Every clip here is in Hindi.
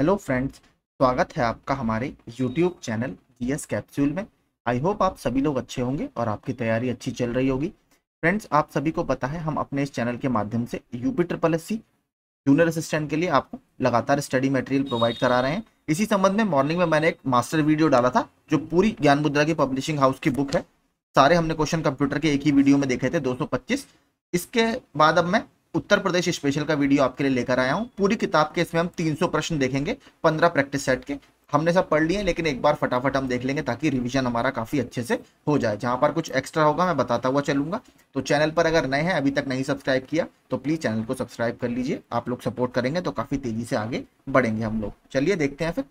हेलो फ्रेंड्स स्वागत है आपका हमारे YouTube channel G S capsule में आई होप आप सभी लोग अच्छे होंगे और आपकी तैयारी अच्छी चल रही होगी फ्रेंड्स आप सभी को पता है हम अपने इस चैनल के माध्यम से UP triple S C junior assistant के लिए आपको लगातार स्टडी मटेरियल प्रोवाइड करा रहे हैं इसी संबंध में मॉर्निंग में मैंने एक मास्टर वीडियो डाला था जो पूरी ज्ञान मुद्रा की पब्लिशिंग हाउस की बुक है सारे हमने क्वेश्चन कंप्यूटर के एक ही वीडियो में देखे थे दो इसके बाद अब मैं उत्तर प्रदेश स्पेशल का वीडियो आपके लिए लेकर आया हूँ पूरी किताब के इसमें हम 300 प्रश्न देखेंगे 15 प्रैक्टिस सेट के हमने सब पढ़ लिए लेकिन एक बार फटाफट हम देख लेंगे ताकि रिवीजन हमारा काफ़ी अच्छे से हो जाए जहां पर कुछ एक्स्ट्रा होगा मैं बताता हुआ चलूंगा तो चैनल पर अगर नए हैं अभी तक नहीं सब्सक्राइब किया तो प्लीज़ चैनल को सब्सक्राइब कर लीजिए आप लोग सपोर्ट करेंगे तो काफ़ी तेज़ी से आगे बढ़ेंगे हम लोग चलिए देखते हैं फिर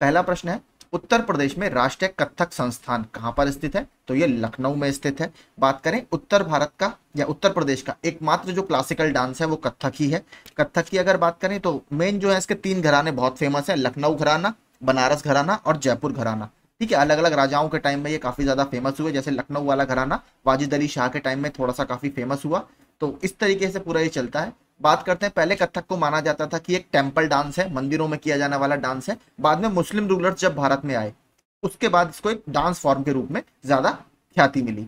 पहला प्रश्न है उत्तर प्रदेश में राष्ट्रीय कथक संस्थान कहां पर स्थित है तो ये लखनऊ में स्थित है बात करें उत्तर भारत का या उत्तर प्रदेश का एकमात्र जो क्लासिकल डांस है वो कथक ही है कथक की अगर बात करें तो मेन जो है इसके तीन घराने बहुत फेमस है लखनऊ घराना बनारस घराना और जयपुर घराना ठीक है अलग अलग राजाओं के टाइम में ये काफी ज्यादा फेमस हुए जैसे लखनऊ वाला घराना वाजिद अली शाह के टाइम में थोड़ा सा काफी फेमस हुआ तो इस तरीके से पूरा ये चलता है बात करते हैं पहले कथक को माना जाता था कि एक टेम्पल डांस है मंदिरों में किया जाने वाला डांस है बाद में मुस्लिम रूलर जब भारत में आए उसके बाद इसको एक डांस फॉर्म के रूप में ज़्यादा ख्याति मिली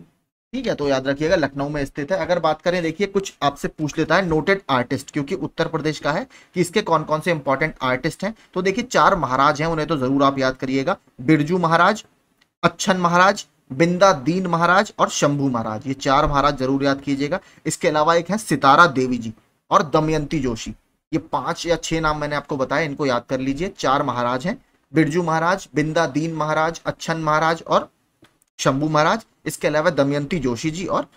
ठीक है तो याद रखिएगा लखनऊ में स्थित है अगर बात करें देखिए कुछ आपसे पूछ लेता है नोटेड आर्टिस्ट क्योंकि उत्तर प्रदेश का है कि इसके कौन कौन से इंपॉर्टेंट आर्टिस्ट हैं तो देखिए चार महाराज हैं उन्हें तो जरूर आप याद करिएगा बिरजू महाराज अच्छन महाराज बिंदा दीन महाराज और शंभू महाराज ये चार महाराज जरूर याद कीजिएगा इसके अलावा एक है सितारा देवी जी और दमयंती जोशी ये पांच या छह नाम मैंने आपको बताया इनको याद कर लीजिए चार महाराज हैं बिरजू महाराज बिंदा दीन महाराज अच्छन महाराज और शंभू महाराज इसके अलावा दमयंती जोशी जी और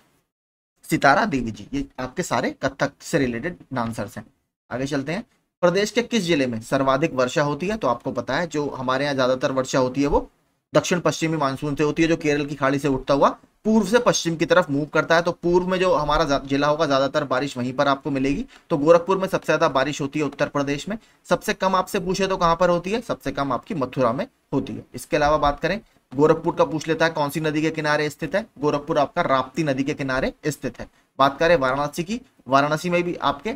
सितारा देवी जी ये आपके सारे कथक से रिलेटेड डांसर्स हैं आगे चलते हैं प्रदेश के किस जिले में सर्वाधिक वर्षा होती है तो आपको पता है जो हमारे यहाँ ज्यादातर वर्षा होती है वो दक्षिण पश्चिमी मानसून से होती है जो केरल की खाड़ी से उठता हुआ पूर्व से पश्चिम की तरफ मूव करता है तो पूर्व में जो हमारा जिला होगा ज्यादातर बारिश वहीं पर आपको मिलेगी तो गोरखपुर में सबसे ज्यादा बारिश होती है उत्तर प्रदेश में सबसे कम आपसे पूछे तो कहां पर होती है सबसे कम आपकी मथुरा में होती है इसके अलावा बात करें गोरखपुर का पूछ लेता है कौन सी नदी के किनारे स्थित है गोरखपुर आपका राप्ती नदी के किनारे स्थित है बात करें वाराणसी की वाराणसी में भी आपके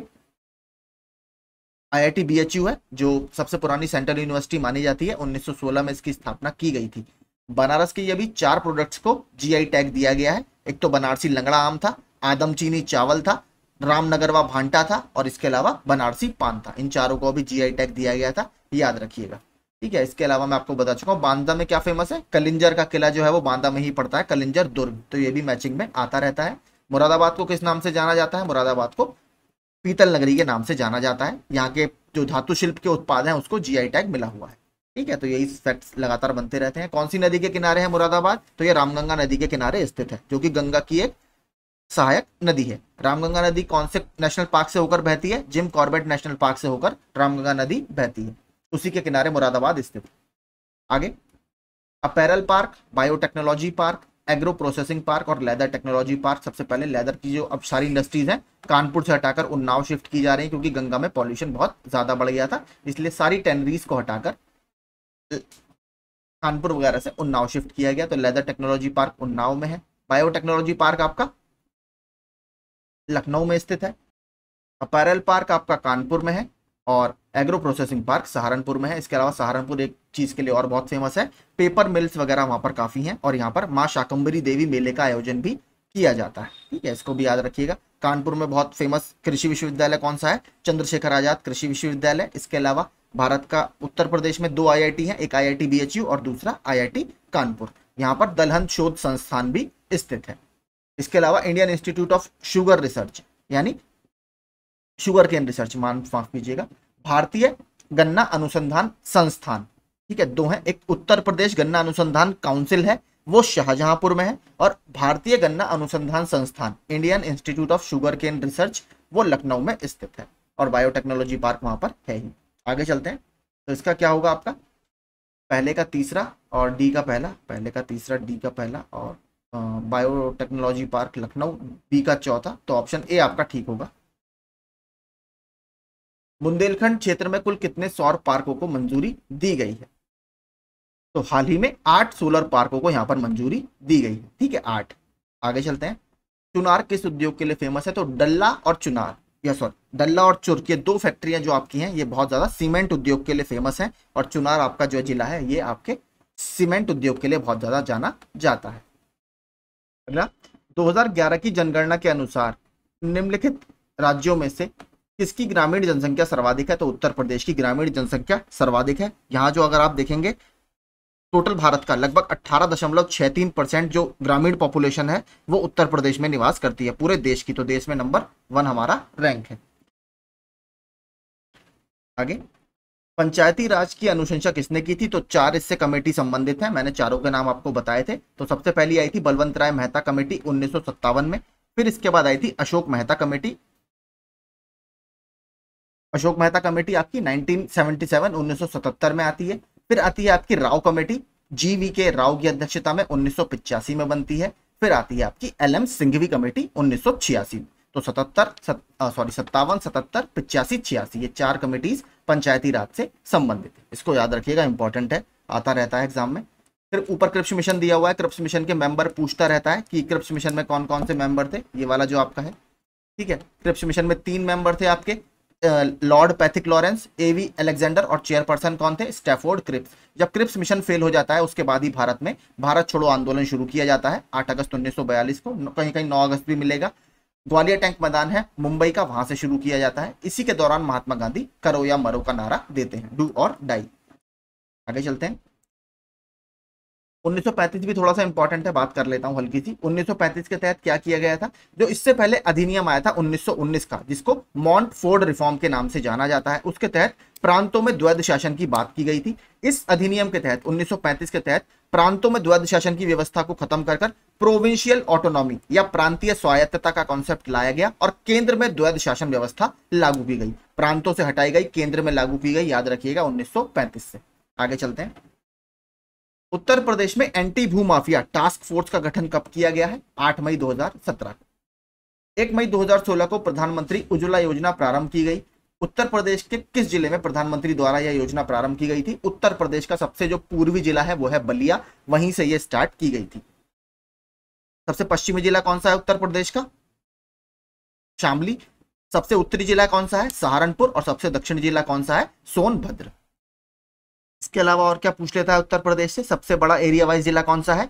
आईआईटी बीएचयू है जो सबसे पुरानी सेंट्रल यूनिवर्सिटी मानी जाती है 1916 में इसकी स्थापना की गई थी बनारस के ये भी चार प्रोडक्ट्स को जीआई टैग दिया गया है एक तो बनारसी लंगड़ा आम था आदम चीनी चावल था रामनगर व भांटा था और इसके अलावा बनारसी पान था इन चारों को भी जी टैग दिया गया था याद रखिएगा ठीक है इसके अलावा मैं आपको बता चुका हूँ बांदा में क्या फेमस है कलिंजर का किला जो है वो बांदा में ही पड़ता है कलिंजर दुर्ग तो ये भी मैचिंग में आता रहता है मुरादाबाद को किस नाम से जाना जाता है मुरादाबाद को पीतल नगरी के नाम से जाना जाता है यहाँ के जो धातु शिल्प के उत्पाद हैं उसको जी टैग मिला हुआ है ठीक है तो यही फैक्ट्स लगातार बनते रहते हैं कौन सी नदी के किनारे है मुरादाबाद तो ये रामगंगा नदी के किनारे स्थित है जो कि गंगा की एक सहायक नदी है रामगंगा नदी कौन से नेशनल पार्क से होकर बहती है जिम कॉर्बेट नेशनल पार्क से होकर रामगंगा नदी बहती है उसी के किनारे मुरादाबाद स्थित आगे apparel park biotechnology park agro processing park और लेदर टेक्नोलॉजी पार्क सबसे पहले लेदर की जो अब सारी इंडस्ट्रीज हैं कानपुर से हटाकर उन्नाव शिफ्ट की जा रही है क्योंकि गंगा में पॉल्यूशन बहुत ज़्यादा बढ़ गया था इसलिए सारी टेनरीज को हटाकर कानपुर वगैरह से उन्नाव शिफ्ट किया गया तो लेदर टेक्नोलॉजी पार्क उन्नाव में है बायो टेक्नोलॉजी पार्क आपका लखनऊ में स्थित है अपैरल पार्क आपका कानपुर में है और एग्रो प्रोसेसिंग पार्क सहारनपुर में है इसके अलावा सहारनपुर एक चीज के लिए और बहुत फेमस है पेपर मिल्स वगैरह वहां पर काफी हैं और यहाँ पर माँ शाकंबरी देवी मेले का आयोजन भी किया जाता है ठीक है इसको भी याद रखिएगा कानपुर में बहुत फेमस कृषि विश्वविद्यालय कौन सा है चंद्रशेखर आजाद कृषि विश्वविद्यालय इसके अलावा भारत का उत्तर प्रदेश में दो आईआईटी हैं एक आईआईटी बीएचयू और दूसरा आईआईटी कानपुर यहाँ पर दलहन शोध संस्थान भी स्थित है इसके अलावा Indian institute of sugar research यानी शुगर केन रिसर्च मान माफ कीजिएगा भारतीय गन्ना अनुसंधान संस्थान ठीक है दो है एक उत्तर प्रदेश गन्ना अनुसंधान काउंसिल है वो शाहजहांपुर में है और भारतीय गन्ना अनुसंधान संस्थान Indian institute of sugar cane research वो लखनऊ में स्थित है और बायोटेक्नोलॉजी पार्क वहां पर है ही आगे चलते हैं तो इसका क्या होगा आपका पहले का तीसरा और डी का पहला पहले का तीसरा डी का पहला और बायोटेक्नोलॉजी पार्क लखनऊ बी का चौथा तो ऑप्शन ए आपका ठीक होगा बुंदेलखंड क्षेत्र में कुल कितने सौर पार्कों को मंजूरी दी गई है तो हाल ही में आठ सोलर पार्कों को यहां पर मंजूरी दी गई है ठीक है आठ आगे चलते हैं चुनार किस उद्योग के लिए फेमस है तो डल्ला और चुनार या सॉरी डल्ला और चुर ये दो फैक्ट्रियां जो आपकी हैं ये बहुत ज्यादा सीमेंट उद्योग के लिए फेमस है और चुनार आपका जो जिला है ये आपके सीमेंट उद्योग के लिए बहुत ज्यादा जाना जाता है अगला 2011 की जनगणना के अनुसार निम्नलिखित राज्यों में से किसकी ग्रामीण जनसंख्या सर्वाधिक है तो उत्तर प्रदेश की ग्रामीण जनसंख्या सर्वाधिक है यहाँ जो अगर आप देखेंगे टोटल भारत का लगभग अट्ठारह दशमलव छह तीन परसेंट जो ग्रामीण पॉपुलेशन है वो उत्तर प्रदेश में निवास करती है पूरे देश की तो देश में नंबर वन हमारा रैंक है आगे पंचायती राज की अनुशंसा किसने की थी तो चार इससे कमेटी संबंधित है मैंने चारों के नाम आपको बताए थे तो सबसे पहली आई थी बलवंत राय मेहता कमेटी उन्नीस में फिर इसके बाद आई थी अशोक मेहता कमेटी अशोक मेहता कमेटी आपकी 1977 1977 में आती है फिर आती है आपकी राव कमेटी जीवी के राव की अध्यक्षता में उन्नीस में बनती है फिर आती है आपकी एल एम सिंघवी कमेटी उन्नीस में तो सतहत्तर सॉरी सत्तावन सतहत्तर पिचासी छियासी ये चार कमेटीज पंचायती राज से संबंधित है इसको याद रखिएगा इंपॉर्टेंट है आता रहता है एग्जाम में फिर ऊपर क्रिप्स मिशन दिया हुआ है क्रिप्स मिशन के मेंबर पूछता रहता है कि क्रिप्स मिशन में कौन कौन से मेंबर थे ये वाला जो आपका है ठीक है क्रिप्स मिशन में तीन मेंबर थे आपके Lord Pethick Lawrence A V Alexander और चेयरपर्सन कौन थे स्टेफोर्ड क्रिप्स जब क्रिप्स मिशन फेल हो जाता है उसके बाद ही भारत में भारत छोड़ो आंदोलन शुरू किया जाता है 8 अगस्त 1942 को कहीं कहीं 9 अगस्त भी मिलेगा ग्वालियर टैंक मैदान है मुंबई का वहां से शुरू किया जाता है इसी के दौरान महात्मा गांधी करो या मरो का नारा देते हैं डू और डाई आगे चलते हैं 1935 भी थोड़ा सा इंपॉर्टेंट है बात कर लेता हूं हल्की सी 1935 के तहत क्या किया गया था जो इससे पहले अधिनियम आया था 1919 का जिसको मॉन्ट फोर्ड रिफॉर्म के नाम से जाना जाता है उसके तहत प्रांतों में द्वैध शासन की बात की गई थी इस अधिनियम के तहत 1935 के तहत प्रांतों में द्वैध शासन की व्यवस्था को खत्म कर कर प्रोविंशियल ऑटोनॉमी या प्रांतीय स्वायत्तता का कॉन्सेप्ट लाया गया और केंद्र में द्वैध शासन व्यवस्था लागू की गई प्रांतों से हटाई गई केंद्र में लागू की गई याद रखिएगा उन्नीस से आगे चलते हैं उत्तर प्रदेश में एंटी भू माफिया टास्क फोर्स का गठन कब किया गया है 8 मई 2017 को एक मई 2016 को प्रधानमंत्री उज्ज्वला योजना प्रारंभ की गई उत्तर प्रदेश के किस जिले में प्रधानमंत्री द्वारा यह योजना प्रारंभ की गई थी उत्तर प्रदेश का सबसे जो पूर्वी जिला है वो है बलिया वहीं से यह स्टार्ट की गई थी सबसे पश्चिमी जिला कौन सा है उत्तर प्रदेश का शामली सबसे उत्तरी जिला कौन सा है सहारनपुर और सबसे दक्षिणी जिला कौन सा है सोनभद्र इसके अलावा और क्या पूछ लेता है उत्तर प्रदेश से सबसे बड़ा एरिया वाइज जिला कौन सा है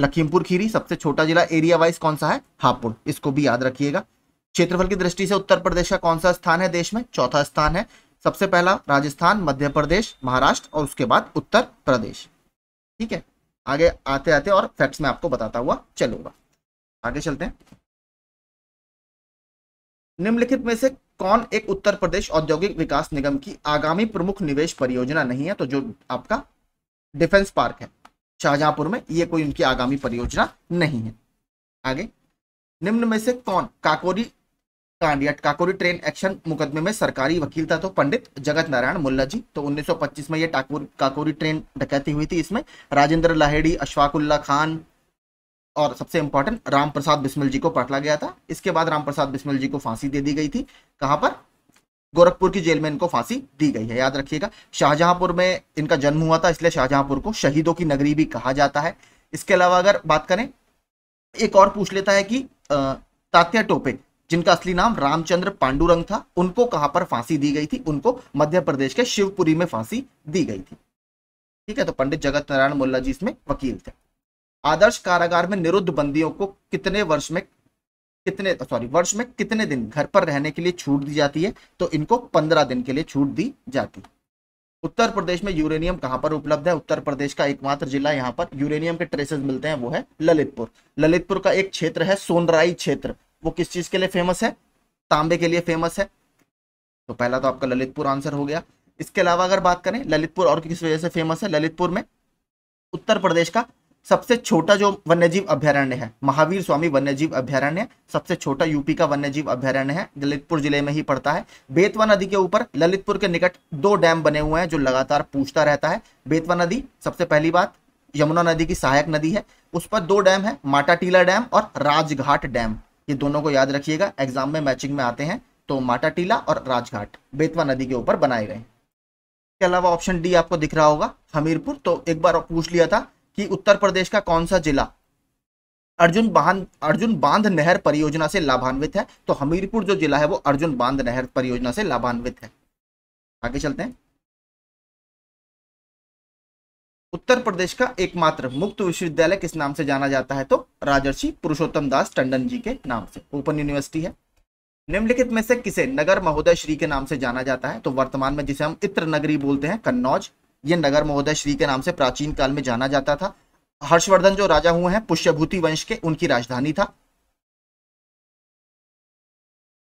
लखीमपुर खीरी सबसे छोटा जिला एरिया वाइज कौन सा है हापुड़ इसको भी याद रखिएगा क्षेत्रफल की दृष्टि से उत्तर प्रदेश का कौन सा स्थान है देश में चौथा स्थान है सबसे पहला राजस्थान मध्य प्रदेश महाराष्ट्र और उसके बाद उत्तर प्रदेश ठीक है आगे आते आते और फैक्ट्स में आपको बताता हुआ चलूंगा आगे चलते हैं निम्नलिखित में से कौन एक उत्तर प्रदेश औद्योगिक विकास निगम की आगामी प्रमुख निवेश परियोजना नहीं है तो जो आपका डिफेंस पार्क है शाहजहांपुर में ये कोई उनकी आगामी परियोजना नहीं है आगे निम्न में से कौन काकोरी कांड या काकोरी ट्रेन एक्शन मुकदमे में सरकारी वकील था तो पंडित जगत नारायण मुल्ला जी तो 1925 में ये काकोरी ट्रेन डकैती हुई थी इसमें राजेंद्र लाहेड़ी अशफाकुल्ला खान और सबसे इंपॉर्टेंट राम प्रसाद बिस्मिल जी को पकड़ा गया था इसके बाद राम प्रसाद बिस्मिल जी को फांसी दे दी गई थी कहाँ पर गोरखपुर की जेल में इनको फांसी दी गई है याद रखिएगा शाहजहांपुर में इनका जन्म हुआ था इसलिए शाहजहांपुर को शहीदों की नगरी भी कहा जाता है इसके अलावा अगर बात करें एक और पूछ लेता है कि तात्या टोपे जिनका असली नाम रामचंद्र पांडुरंग था उनको कहां पर फांसी दी गई थी उनको मध्य प्रदेश के शिवपुरी में फांसी दी गई थी ठीक है तो पंडित जगत नारायण मुल्ला जी इसमें वकील थे आदर्श कारागार में निरुद्ध बंदियों को कितने वर्ष में कितने सॉरी वर्ष में कितने दिन घर पर रहने के लिए छूट दी जाती है तो इनको पंद्रह दिन के लिए छूट दी जाती है उत्तर प्रदेश में यूरेनियम कहां पर उपलब्ध है उत्तर प्रदेश का एकमात्र जिला यहाँ पर यूरेनियम के ट्रेसेस मिलते हैं वो है ललितपुर ललितपुर का एक क्षेत्र है सोनराई क्षेत्र वो किस चीज के लिए फेमस है तांबे के लिए फेमस है तो पहला तो आपका ललितपुर आंसर हो गया इसके अलावा अगर बात करें ललितपुर और किस वजह से फेमस है ललितपुर में उत्तर प्रदेश का सबसे छोटा जो वन्यजीव अभ्यारण्य है महावीर स्वामी वन्यजीव अभ्यारण्य सबसे छोटा यूपी का वन्यजीव अभ्यारण्य है ललितपुर जिले में ही पड़ता है बेतवा नदी के ऊपर ललितपुर के निकट दो डैम बने हुए हैं जो लगातार पूछता रहता है बेतवा नदी सबसे पहली बात यमुना नदी की सहायक नदी है उस पर दो डैम है माटा टीला डैम और राजघाट डैम ये दोनों को याद रखिएगा एग्जाम में मैचिंग में आते हैं तो माटा टीला और राजघाट बेतवा नदी के ऊपर बनाए गए इसके अलावा ऑप्शन डी आपको दिख रहा होगा हमीरपुर तो एक बार पूछ लिया था कि उत्तर प्रदेश का कौन सा जिला अर्जुन बांध अर्जुन बांध नहर परियोजना से लाभान्वित है तो हमीरपुर जो जिला है वो अर्जुन बांध नहर परियोजना से लाभान्वित है आगे चलते हैं उत्तर प्रदेश का एकमात्र मुक्त विश्वविद्यालय किस नाम से जाना जाता है तो राजर्षि पुरुषोत्तम दास टंडन जी के नाम से ओपन यूनिवर्सिटी है निम्नलिखित में से किसे नगर महोदय श्री के नाम से जाना जाता है तो वर्तमान में जिसे हम इत्र नगरी बोलते हैं कन्नौज ये नगर महोदय श्री के नाम से प्राचीन काल में जाना जाता था हर्षवर्धन जो राजा हुए हैं पुष्यभूति वंश के उनकी राजधानी था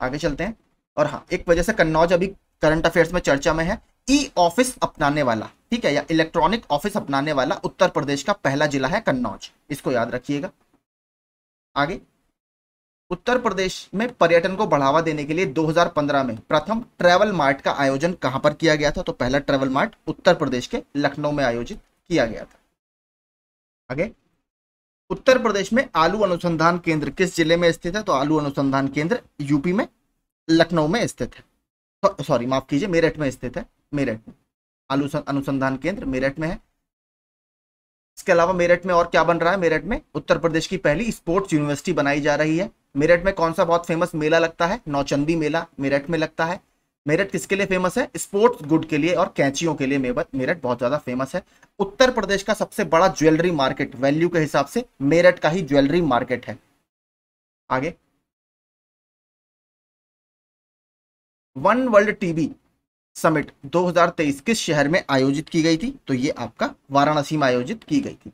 आगे चलते हैं और हाँ एक वजह से कन्नौज अभी करंट अफेयर्स में चर्चा में है ई ऑफिस अपनाने वाला ठीक है या इलेक्ट्रॉनिक ऑफिस अपनाने वाला उत्तर प्रदेश का पहला जिला है कन्नौज इसको याद रखिएगा आगे उत्तर प्रदेश में पर्यटन को बढ़ावा देने के लिए 2015 में प्रथम ट्रैवल मार्ट का आयोजन कहां पर किया गया था तो पहला ट्रैवल मार्ट उत्तर प्रदेश के लखनऊ में आयोजित किया गया था आगे उत्तर प्रदेश में आलू अनुसंधान केंद्र किस जिले में स्थित है तो आलू अनुसंधान केंद्र यूपी में लखनऊ में स्थित है तो, सॉरी माफ कीजिए मेरठ में स्थित है मेरठ आलू अनुसंधान केंद्र मेरठ में है इसके अलावा मेरठ में और क्या बन रहा है मेरठ में उत्तर प्रदेश की पहली स्पोर्ट्स यूनिवर्सिटी बनाई जा रही है मेरठ में कौन सा बहुत फेमस मेला लगता है नौचंदी मेला मेरठ में लगता है मेरठ किसके लिए फेमस है स्पोर्ट्स गुड के लिए और कैंचियों के लिए मेरठ बहुत ज्यादा फेमस है उत्तर प्रदेश का सबसे बड़ा ज्वेलरी मार्केट वैल्यू के हिसाब से मेरठ का ही ज्वेलरी मार्केट है आगे वन वर्ल्ड टीबी समिट 2023 किस शहर में आयोजित की गई थी तो ये आपका वाराणसी में आयोजित की गई थी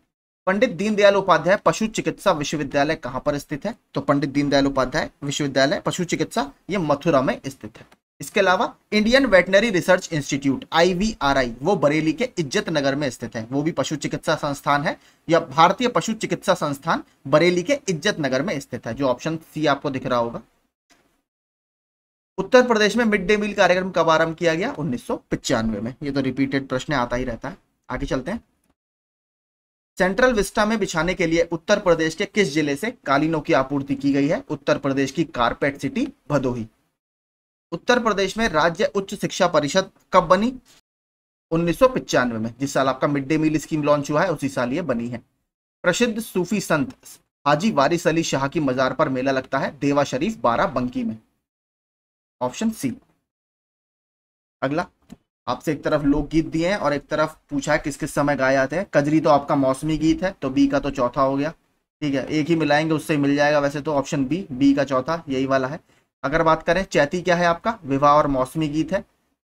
पंडित दीनदयाल उपाध्याय पशु चिकित्सा विश्वविद्यालय कहां पर स्थित है तो पंडित दीनदयाल उपाध्याय विश्वविद्यालय पशु चिकित्सा ये मथुरा में स्थित है इसके अलावा Indian veterinary research institute IVRI वो बरेली के इज्जत नगर में स्थित है वो भी पशु चिकित्सा संस्थान है या भारतीय पशु चिकित्सा संस्थान बरेली के इज्जत नगर में स्थित है जो ऑप्शन सी आपको दिख रहा होगा उत्तर प्रदेश में मिड डे मील कार्यक्रम कब आरंभ किया गया उन्नीस में ये तो रिपीटेड प्रश्न आता ही रहता है आगे चलते हैं सेंट्रल विस्टा में बिछाने के लिए उत्तर प्रदेश के किस जिले से कालीनों की आपूर्ति की गई है उत्तर प्रदेश की कारपेट सिटी भदोही उत्तर प्रदेश में राज्य उच्च शिक्षा परिषद कब बनी उन्नीस में जिस साल आपका mid day meal scheme launch हुआ है उसी साल ये बनी है प्रसिद्ध सूफी संत हाजी वारिस अली शाह की मजार पर मेला लगता है देवा शरीफ बारा बंकी में ऑप्शन सी अगला आपसे एक तरफ लोकगीत दिए हैं और एक तरफ पूछा है किस किस समय गाए जाते हैं कजरी तो आपका मौसमी गीत है तो बी का तो चौथा हो गया ठीक है एक ही मिलाएंगे उससे मिल जाएगा वैसे तो ऑप्शन बी बी का चौथा यही वाला है अगर बात करें चैती क्या है आपका विवाह और मौसमी गीत है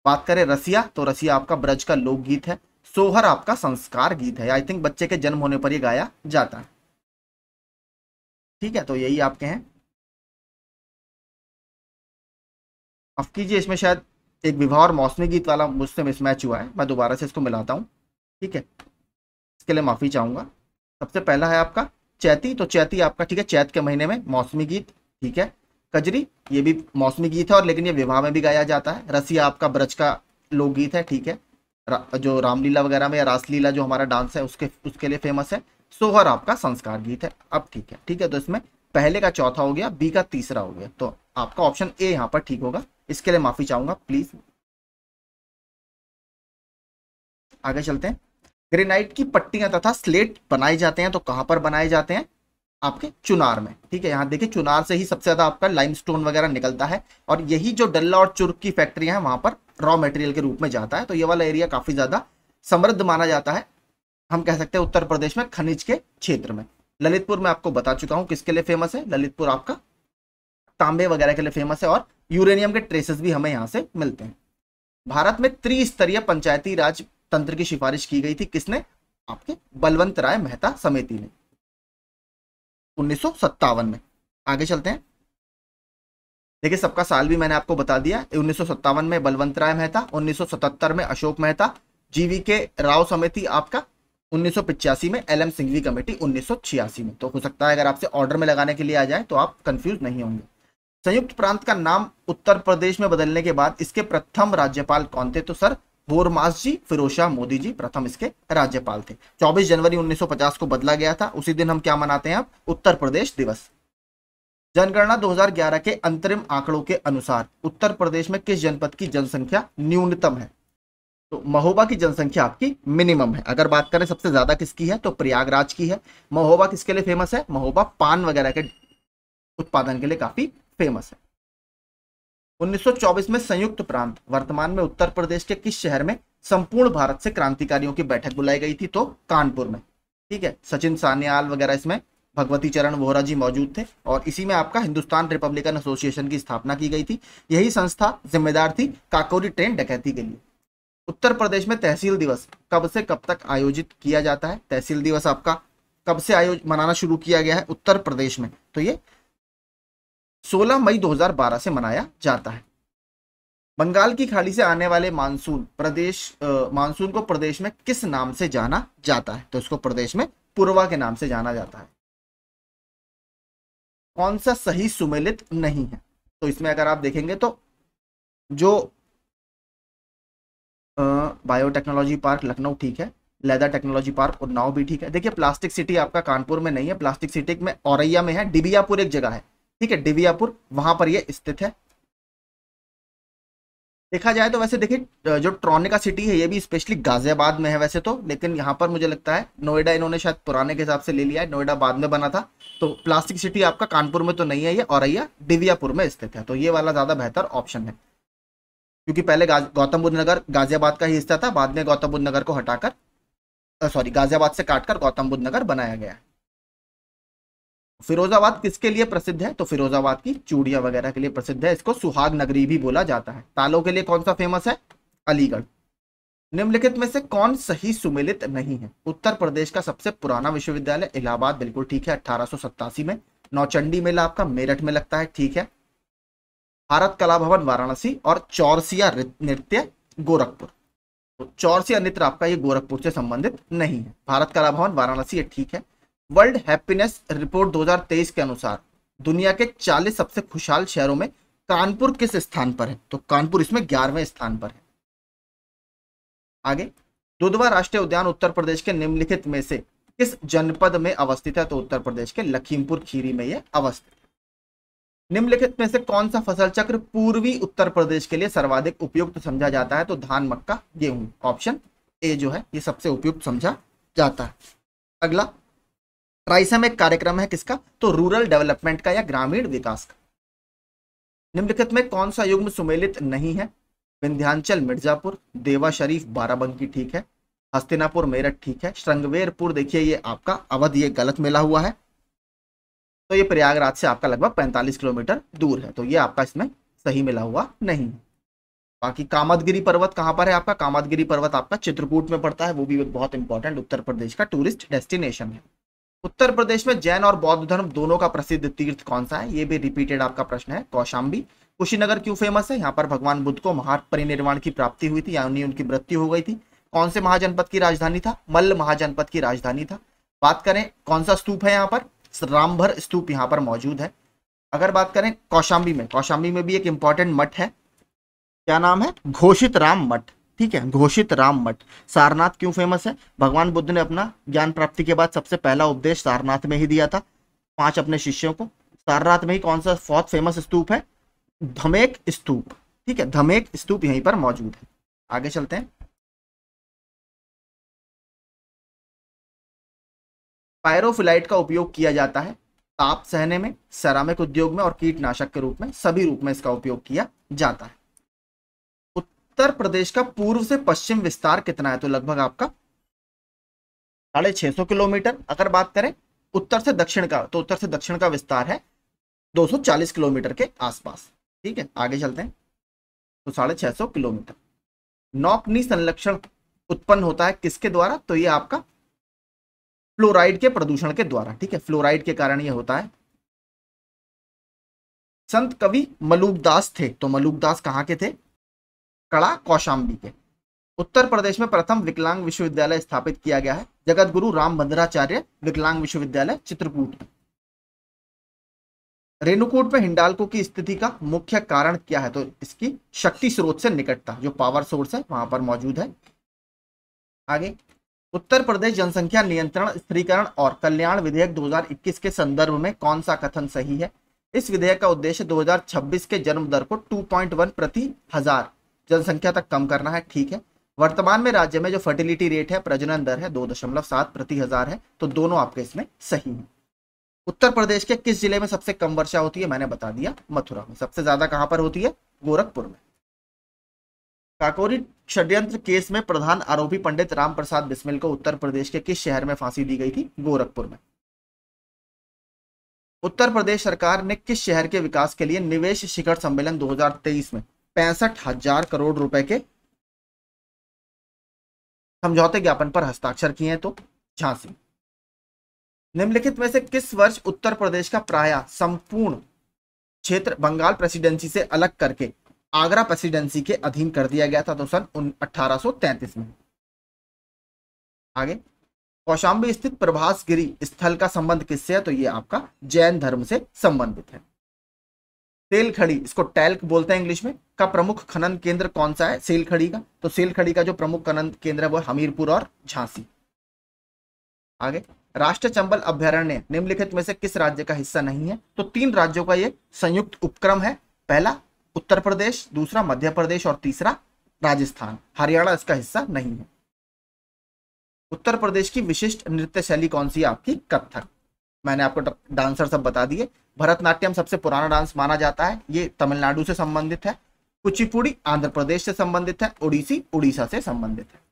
बात करें रसिया तो रसिया आपका ब्रज का लोकगीत है सोहर आपका संस्कार गीत है आई थिंक बच्चे के जन्म होने पर ही गाया जाता है ठीक है तो यही आपके हैं माफ कीजिए इसमें शायद एक विवाह और मौसमी गीत वाला मुझसे मिसमैच हुआ है मैं दोबारा से इसको मिलाता हूँ ठीक है इसके लिए माफ़ी चाहूँगा सबसे पहला है आपका चैती तो चैती आपका ठीक है चैत के महीने में मौसमी गीत ठीक है कजरी ये भी मौसमी गीत है और लेकिन ये विवाह में भी गाया जाता है रसिया आपका ब्रज का लोकगीत है ठीक है रा, जो रामलीला वगैरह में या रासलीला जो हमारा डांस है उसके उसके लिए फेमस है सोहर आपका संस्कार गीत है अब ठीक है ठीक है तो इसमें पहले का चौथा हो गया बी का तीसरा हो गया तो आपका ऑप्शन ए यहां पर ठीक होगा इसके लिए माफी चाहूंगा प्लीज आगे चलते हैं ग्रेनाइट की पट्टियां तथा स्लेट बनाए जाते हैं तो कहां पर बनाए जाते हैं आपके चुनार में ठीक है यहां देखिए चुनार से ही सबसे ज्यादा आपका लाइमस्टोन वगैरह निकलता है और यही जो डल्ला और चुर्क की फैक्ट्रियां हैं वहां पर रॉ मटेरियल के रूप में जाता है तो ये वाला एरिया काफी ज्यादा समृद्ध माना जाता है हम कह सकते हैं उत्तर प्रदेश में खनिज के क्षेत्र में ललितपुर में आपको बता चुका हूं किसके लिए फेमस है ललितपुर आपका तांबे वगैरह के लिए फेमस है और यूरेनियम के ट्रेसेस भी हमें यहाँ से मिलते हैं भारत में त्रिस्तरीय पंचायती राज तंत्र की सिफारिश की गई थी किसने आपके बलवंत राय मेहता समिति ने उन्नीस में आगे चलते हैं देखिए सबका साल भी मैंने आपको बता दिया उन्नीस में बलवंत राय मेहता उन्नीस में अशोक मेहता जीवी के राव समिति आपका उन्नीस में एल एम सिंघवी कमेटी उन्नीस में तो हो सकता है अगर आपसे ऑर्डर में लगाने के लिए आ जाए तो आप कंफ्यूज नहीं होंगे संयुक्त प्रांत का नाम उत्तर प्रदेश में बदलने के बाद इसके प्रथम राज्यपाल कौन थे तो सर बोरमास जी फिरोज शाह मोदी जी प्रथम इसके राज्यपाल थे 24 जनवरी 1950 को बदला गया था उसी दिन हम क्या मनाते हैं आप उत्तर प्रदेश दिवस जनगणना 2011 के अंतरिम आंकड़ों के अनुसार उत्तर प्रदेश में किस जनपद की जनसंख्या न्यूनतम है तो महोबा की जनसंख्या आपकी मिनिमम है अगर बात करें सबसे ज्यादा किसकी है तो प्रयागराज की है महोबा किसके लिए फेमस है महोबा पान वगैरह के उत्पादन के लिए काफी फेमस है 1924 में संयुक्त प्रांत वर्तमान में उत्तर प्रदेश के किस शहर में संपूर्ण भारत से क्रांतिकारियों की बैठक बुलाई गई थी तो कानपुर में ठीक है सचिन सान्याल वगैरह इसमें भगवती चरण वोहरा जी मौजूद थे और इसी में आपका हिंदुस्तान रिपब्लिकन एसोसिएशन की स्थापना की गई थी यही संस्था जिम्मेदार थी काकोरी ट्रेन डकैती के लिए उत्तर प्रदेश में तहसील दिवस कब से कब तक आयोजित किया जाता है तहसील दिवस आपका कब से आयोजित मनाना शुरू किया गया है उत्तर प्रदेश में तो ये 16 मई 2012 से मनाया जाता है बंगाल की खाड़ी से आने वाले मानसून प्रदेश मानसून को प्रदेश में किस नाम से जाना जाता है तो इसको प्रदेश में पूर्वा के नाम से जाना जाता है कौन सा सही सुमेलित नहीं है तो इसमें अगर आप देखेंगे तो जो बायोटेक्नोलॉजी पार्क लखनऊ ठीक है लेदर टेक्नोलॉजी पार्क उन्नाव भी ठीक है देखिए प्लास्टिक सिटी आपका कानपुर में नहीं है प्लास्टिक सिटी में औरैया में है डिबियापुर एक जगह है ठीक है डिबियापुर वहां पर ये स्थित है देखा जाए तो वैसे देखिए जो ट्रॉनिका सिटी है ये भी स्पेशली गाजियाबाद में है वैसे तो लेकिन यहाँ पर मुझे लगता है नोएडा इन्होंने शायद पुराने के हिसाब से ले लिया है नोएडा बाद में बना था तो प्लास्टिक सिटी आपका कानपुर में तो नहीं है ये औरैया डिवियापुर में स्थित है तो ये वाला ज़्यादा बेहतर ऑप्शन है क्योंकि पहले गौतम बुद्ध नगर गाजियाबाद का ही हिस्सा था बाद में गौतम बुद्ध नगर को हटाकर सॉरी गाजियाबाद से काटकर गौतम बुद्ध नगर बनाया गया है फिरोजाबाद किसके लिए प्रसिद्ध है तो फिरोजाबाद की चूड़िया वगैरह के लिए प्रसिद्ध है इसको सुहाग नगरी भी बोला जाता है तालों के लिए कौन सा फेमस है अलीगढ़ निम्नलिखित में से कौन सही सुमिलित नहीं है उत्तर प्रदेश का सबसे पुराना विश्वविद्यालय इलाहाबाद बिल्कुल ठीक है अठारह में नौचंडी मेला आपका मेरठ में लगता है ठीक है भारत कला भवन वाराणसी और चौरसिया नृत्य गोरखपुर तो चौरसिया नृत्य आपका ये गोरखपुर से संबंधित नहीं है भारत कला भवन वाराणसी ठीक है वर्ल्ड हैप्पीनेस रिपोर्ट 2023 के अनुसार दुनिया के 40 सबसे खुशहाल शहरों में कानपुर किस स्थान पर है तो कानपुर इसमें ग्यारहवें स्थान पर है आगे दुधवा राष्ट्रीय उद्यान उत्तर प्रदेश के निम्नलिखित में से किस जनपद में अवस्थित है तो उत्तर प्रदेश के लखीमपुर खीरी में यह अवस्थित है निम्नलिखित में से कौन सा फसल चक्र पूर्वी उत्तर प्रदेश के लिए सर्वाधिक उपयुक्त समझा जाता है तो धान मक्का गेहूं ऑप्शन ए जो है ये सबसे उपयुक्त समझा जाता है अगला ट्राइसम एक कार्यक्रम है किसका तो रूरल डेवलपमेंट का या ग्रामीण विकास का निम्नलिखित में कौन सा युग्म सुमेलित नहीं है विंध्यांचल मिर्जापुर देवा शरीफ बाराबंकी ठीक है हस्तिनापुर मेरठ ठीक है श्रृंगवेरपुर देखिए ये आपका अवध ये गलत मिला हुआ है तो ये प्रयागराज से आपका लगभग 45 किलोमीटर दूर है तो ये आपका इसमें सही मिला हुआ नहीं है बाकी कामतगिरी पर्वत कहाँ पर है आपका कामतगिरी पर्वत आपका चित्रकूट में पड़ता है वो भी एक बहुत इंपॉर्टेंट उत्तर प्रदेश का टूरिस्ट डेस्टिनेशन है उत्तर प्रदेश में जैन और बौद्ध धर्म दोनों का प्रसिद्ध तीर्थ कौन सा है ये भी रिपीटेड आपका प्रश्न है कौशाम्बी कुशीनगर क्यों फेमस है यहाँ पर भगवान बुद्ध को महापरिनिर्वाण की प्राप्ति हुई थी यानी उनकी मृत्यु हो गई थी कौन से महाजनपद की राजधानी था मल्ल महाजनपद की राजधानी था बात करें कौन सा स्तूप है यहाँ पर रामभर स्तूप यहाँ पर मौजूद है अगर बात करें कौशाम्बी में कौशाम्बी में भी एक इंपॉर्टेंट मठ है क्या नाम है घोषित राम मठ ठीक है घोषित राम मठ सारनाथ क्यों फेमस है भगवान बुद्ध ने अपना ज्ञान प्राप्ति के बाद सबसे पहला उपदेश सारनाथ में ही दिया था पांच अपने शिष्यों को सारनाथ में ही कौन सा बहुत फेमस स्तूप है धमेक स्तूप ठीक है धमेक स्तूप यहीं पर मौजूद है आगे चलते हैं पायरोफिलाइट का उपयोग किया जाता है ताप सहने में सेरामिक उद्योग में और कीटनाशक के रूप में सभी रूप में इसका उपयोग किया जाता है उत्तर प्रदेश का पूर्व से पश्चिम विस्तार कितना है तो लगभग आपका साढ़े छह सौ किलोमीटर अगर बात करें उत्तर से दक्षिण का तो उत्तर से दक्षिण का विस्तार है 240 किलोमीटर के आसपास ठीक है आगे चलते हैं तो साढ़े छह सौ किलोमीटर नौकनी संरक्षण उत्पन्न होता है किसके द्वारा तो ये आपका फ्लोराइड के प्रदूषण के द्वारा ठीक है फ्लोराइड के कारण यह होता है संत कवि मलूकदास थे तो मलूकदास कहाँ के थे कड़ा कौशाम्बी के उत्तर प्रदेश में प्रथम विकलांग विश्वविद्यालय स्थापित किया गया है जगत गुरु राम भद्राचार्य विकलांग विश्वविद्यालय चित्रकूट रेणुकूट में हिंडालको की स्थिति का मुख्य कारण क्या है तो इसकी शक्ति स्रोत से निकटता जो पावर सोर्स है वहां पर मौजूद है आगे उत्तर प्रदेश जनसंख्या नियंत्रण स्त्रीकरण और कल्याण विधेयक 2021 के संदर्भ में कौन सा कथन सही है इस विधेयक का उद्देश्य 2026 के जन्म दर को 2.1 प्रति हजार जनसंख्या तक कम करना है ठीक है वर्तमान में राज्य में जो फर्टिलिटी रेट है प्रजनन दर है दो दशमलव सात प्रति हजार है तो दोनों आपके इसमें सही है उत्तर प्रदेश के किस जिले में सबसे कम वर्षा होती है मैंने बता दिया मथुरा में सबसे ज्यादा कहां पर होती है गोरखपुर में काकोरी षड्यंत्र केस में प्रधान आरोपी पंडित राम प्रसाद बिस्मिल को उत्तर प्रदेश के किस शहर में फांसी दी गई थी गोरखपुर में उत्तर प्रदेश सरकार ने किस शहर के विकास के लिए निवेश शिखर सम्मेलन 2023 में पैंसठ हजार करोड़ रुपए के समझौते ज्ञापन पर हस्ताक्षर किए तो झांसी निम्नलिखित में से किस वर्ष उत्तर प्रदेश का प्राय संपूर्ण क्षेत्र बंगाल प्रेसिडेंसी से अलग करके आगरा प्रेसिडेंसी के अधीन कर दिया गया था तो सन अठारह में आगे कौशाम्बी स्थित प्रभास गिरी स्थल का संबंध किससे है तो ये आपका जैन धर्म से संबंधित है सेल खड़ी इसको टैल्क बोलते हैं इंग्लिश में का प्रमुख खनन केंद्र कौन सा है सेल खड़ी का तो सेल खड़ी का जो प्रमुख खनन केंद्र है वो हमीरपुर और झांसी आगे राष्ट्रीय चंबल अभ्यारण्य निम्नलिखित में से किस राज्य का हिस्सा नहीं है तो तीन राज्यों का ये संयुक्त उपक्रम है पहला उत्तर प्रदेश दूसरा मध्य प्रदेश और तीसरा राजस्थान हरियाणा इसका हिस्सा नहीं है उत्तर प्रदेश की विशिष्ट नृत्य शैली कौन सी आपकी कथक मैंने आपको डांसर सब बता दिए भरतनाट्यम सबसे पुराना डांस माना जाता है ये तमिलनाडु से संबंधित है कुचिपुड़ी आंध्र प्रदेश से संबंधित है उड़ीसी उड़ीसा से संबंधित है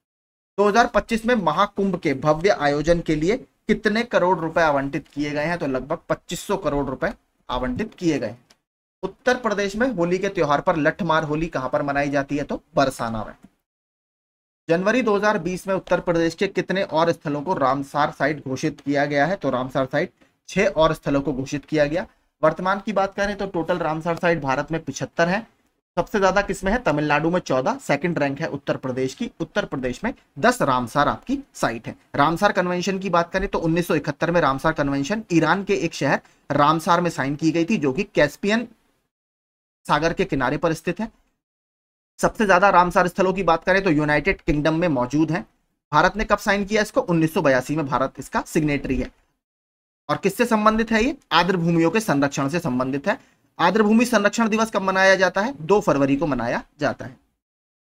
2025 में महाकुंभ के भव्य आयोजन के लिए कितने करोड़ रुपए आवंटित किए गए हैं तो लगभग 2500 करोड़ रुपए आवंटित किए गए उत्तर प्रदेश में होली के त्योहार पर लठमार होली कहां पर मनाई जाती है तो बरसाना में जनवरी 2020 में उत्तर प्रदेश के कितने और स्थलों को रामसार साइट घोषित किया गया है तो रामसार साइट छह और स्थलों को घोषित किया गया वर्तमान की बात करें तो टोटल रामसार साइट भारत में पिछहत्तर है सबसे ज्यादा किसमें है तमिलनाडु में चौदह सेकंड रैंक है उत्तर प्रदेश की उत्तर प्रदेश में दस रामसार आपकी साइट है रामसार कन्वेंशन की बात करें तो 1971 में रामसार कन्वेंशन ईरान के एक शहर रामसार में साइन की गई थी जो कि कैस्पियन सागर के किनारे पर स्थित है सबसे ज्यादा रामसार स्थलों की बात करें तो यूनाइटेड किंगडम में मौजूद है भारत ने कब साइन किया इसको उन्नीस में भारत इसका सिग्नेटरी है और किससे संबंधित है ये आद्र भूमियों के संरक्षण से संबंधित है आद्र भूमि संरक्षण दिवस कब मनाया जाता है दो फरवरी को मनाया जाता है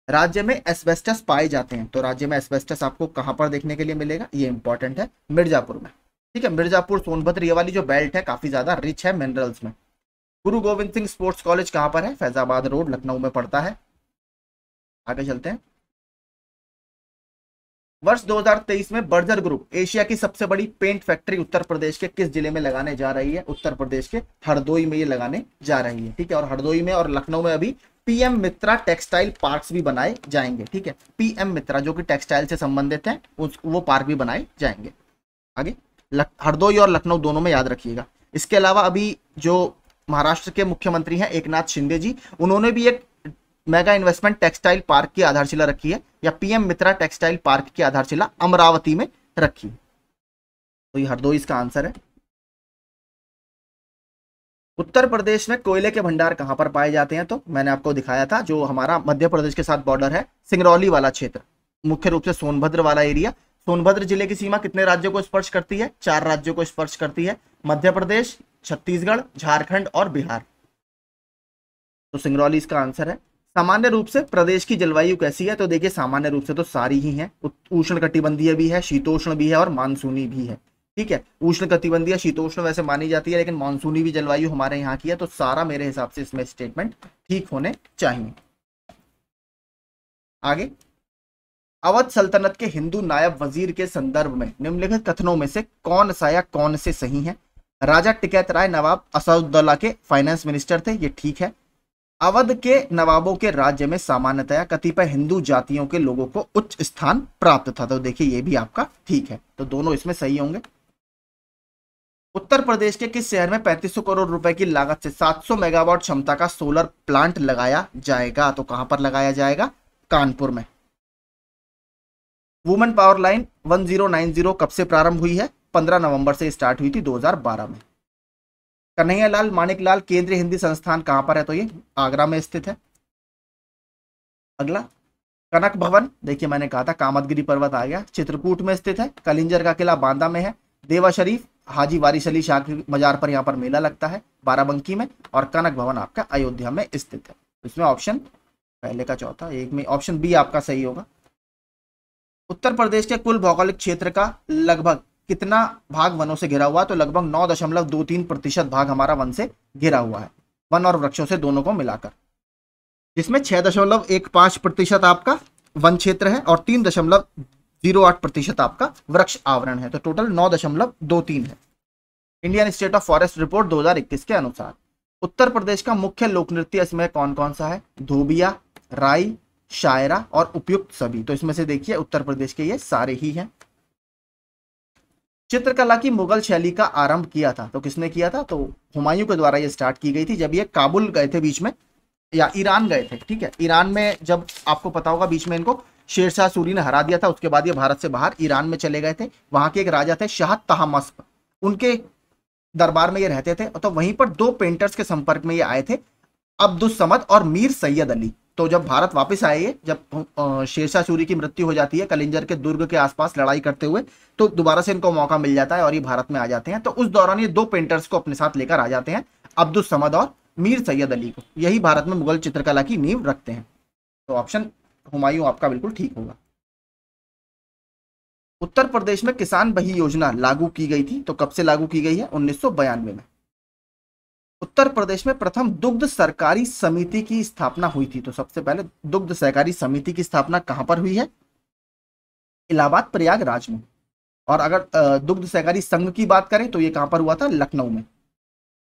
राज्य में एस्बेस्टस पाए जाते हैं तो राज्य में एस्बेस्टस आपको कहां पर देखने के लिए मिलेगा ये इंपॉर्टेंट है मिर्जापुर में ठीक है मिर्जापुर सोनभद्र ये वाली जो बेल्ट है काफी ज्यादा रिच है मिनरल्स में गुरु गोविंद सिंह स्पोर्ट्स कॉलेज कहाँ पर है फैजाबाद रोड लखनऊ में पड़ता है आगे चलते हैं वर्ष 2023 में बर्जर ग्रुप एशिया की सबसे बड़ी पेंट फैक्ट्री उत्तर प्रदेश के किस जिले में लगाने जा रही है उत्तर प्रदेश के हरदोई में ये लगाने जा रही है ठीक है और हरदोई में और लखनऊ में अभी पीएम मित्रा टेक्सटाइल पार्क्स भी बनाए जाएंगे ठीक है पीएम मित्रा जो कि टेक्सटाइल से संबंधित है वो पार्क भी बनाए जाएंगे आगे हरदोई और लखनऊ दोनों में याद रखिएगा इसके अलावा अभी जो महाराष्ट्र के मुख्यमंत्री हैं एक शिंदे जी उन्होंने भी एक मेगा इन्वेस्टमेंट टेक्सटाइल पार्क की आधारशिला रखी है या पीएम मित्रा टेक्सटाइल पार्क की आधारशिला अमरावती में रखी है तो ये हर दो इसका आंसर है उत्तर प्रदेश में कोयले के भंडार कहां पर पाए जाते हैं तो मैंने आपको दिखाया था जो हमारा मध्य प्रदेश के साथ बॉर्डर है सिंगरौली वाला क्षेत्र मुख्य रूप से सोनभद्र वाला एरिया सोनभद्र जिले की सीमा कितने राज्यों को स्पर्श करती है चार राज्यों को स्पर्श करती है मध्य प्रदेश छत्तीसगढ़ झारखंड और बिहार तो सिंगरौली इसका आंसर है सामान्य रूप से प्रदेश की जलवायु कैसी है तो देखिए सामान्य रूप से तो सारी ही है उष्ण कटिबंधीय भी है शीतोष्ण भी है और मानसूनी भी है ठीक है उष्ण कटिबंधीय शीतोष्ण वैसे मानी जाती है लेकिन मानसूनी भी जलवायु हमारे यहाँ की है तो सारा मेरे हिसाब से इसमें स्टेटमेंट ठीक होने चाहिए आगे अवध सल्तनत के हिंदू नायब वजीर के संदर्भ में निम्नलिखित कथनों में से कौन सा या कौन से सही है राजा टिकैत राय नवाब असदुल्ला के फाइनेंस मिनिस्टर थे ये ठीक है अवध के नवाबों के राज्य में सामान्यतया कतिपय हिंदू जातियों के लोगों को उच्च स्थान प्राप्त था तो देखिए ये भी आपका ठीक है तो दोनों इसमें सही होंगे उत्तर प्रदेश के किस शहर में 3500 करोड़ रुपए की लागत से 700 मेगावाट क्षमता का सोलर प्लांट लगाया जाएगा तो कहां पर लगाया जाएगा कानपुर में वुमेन पावर लाइन 1090 कब से प्रारंभ हुई है 15 नवंबर से स्टार्ट हुई थी 2012 में कन्हैया लाल मानिक लाल केंद्रीय हिंदी संस्थान कहां पर है तो ये आगरा में स्थित है अगला कनक भवन देखिए मैंने कहा था कामतगिरी पर्वत आ गया चित्रकूट में स्थित है कलिंजर का किला बांदा में है देवा शरीफ हाजी वारिश अली शाह मजार पर यहाँ पर मेला लगता है बाराबंकी में और कनक भवन आपका अयोध्या में स्थित है तो इसमें ऑप्शन पहले का चौथा एक में ऑप्शन बी आपका सही होगा उत्तर प्रदेश के कुल भौगोलिक क्षेत्र का लगभग कितना भाग वनों से घिरा हुआ है तो लगभग नौ दशमलव दो तीन प्रतिशत भाग हमारा वन से घिरा हुआ है वन और वृक्षों से दोनों को मिलाकर जिसमें छह दशमलव एक पांच प्रतिशत आपका वन क्षेत्र है और तीन दशमलव जीरो आठ प्रतिशत आपका वृक्ष आवरण है तो टोटल नौ दशमलव दो तीन है Indian state of forest report इक्कीस के अनुसार उत्तर प्रदेश का मुख्य लोक नृत्य इसमें कौन कौन सा है धोबिया राई शायरा और उपयुक्त सभी तो इसमें से देखिए उत्तर प्रदेश के ये सारे ही हैं चित्रकला की मुगल शैली का आरंभ किया था तो किसने किया था तो हुमायूं के द्वारा ये स्टार्ट की गई थी जब ये काबुल गए थे बीच में या ईरान गए थे ठीक है ईरान में जब आपको पता होगा बीच में इनको शेरशाह सूरी ने हरा दिया था उसके बाद ये भारत से बाहर ईरान में चले गए थे वहां के एक राजा थे शाह तहमस्प उनके दरबार में ये रहते थे तो वहीं पर दो पेंटर्स के संपर्क में ये आए थे अब्दुल समद और मीर सैयद अली तो जब भारत वापस आए जब शेरशाह सूरी की मृत्यु हो जाती है कलिंजर के दुर्ग के आसपास लड़ाई करते हुए तो दोबारा से इनको मौका मिल जाता है और ये भारत में आ जाते हैं तो उस दौरान ये दो पेंटर्स को अपने साथ लेकर आ जाते हैं अब्दुल समद और मीर सैयद अली को यही भारत में मुगल चित्रकला की नींव रखते हैं तो ऑप्शन हुमायूं आपका बिल्कुल ठीक होगा उत्तर प्रदेश में किसान बही योजना लागू की गई थी तो कब से लागू की गई है उन्नीस में उत्तर प्रदेश में प्रथम दुग्ध सरकारी समिति की स्थापना हुई थी तो सबसे पहले दुग्ध सहकारी समिति की स्थापना कहां पर हुई है इलाहाबाद प्रयागराज में और अगर दुग्ध सहकारी संघ की बात करें तो ये कहां पर हुआ था लखनऊ में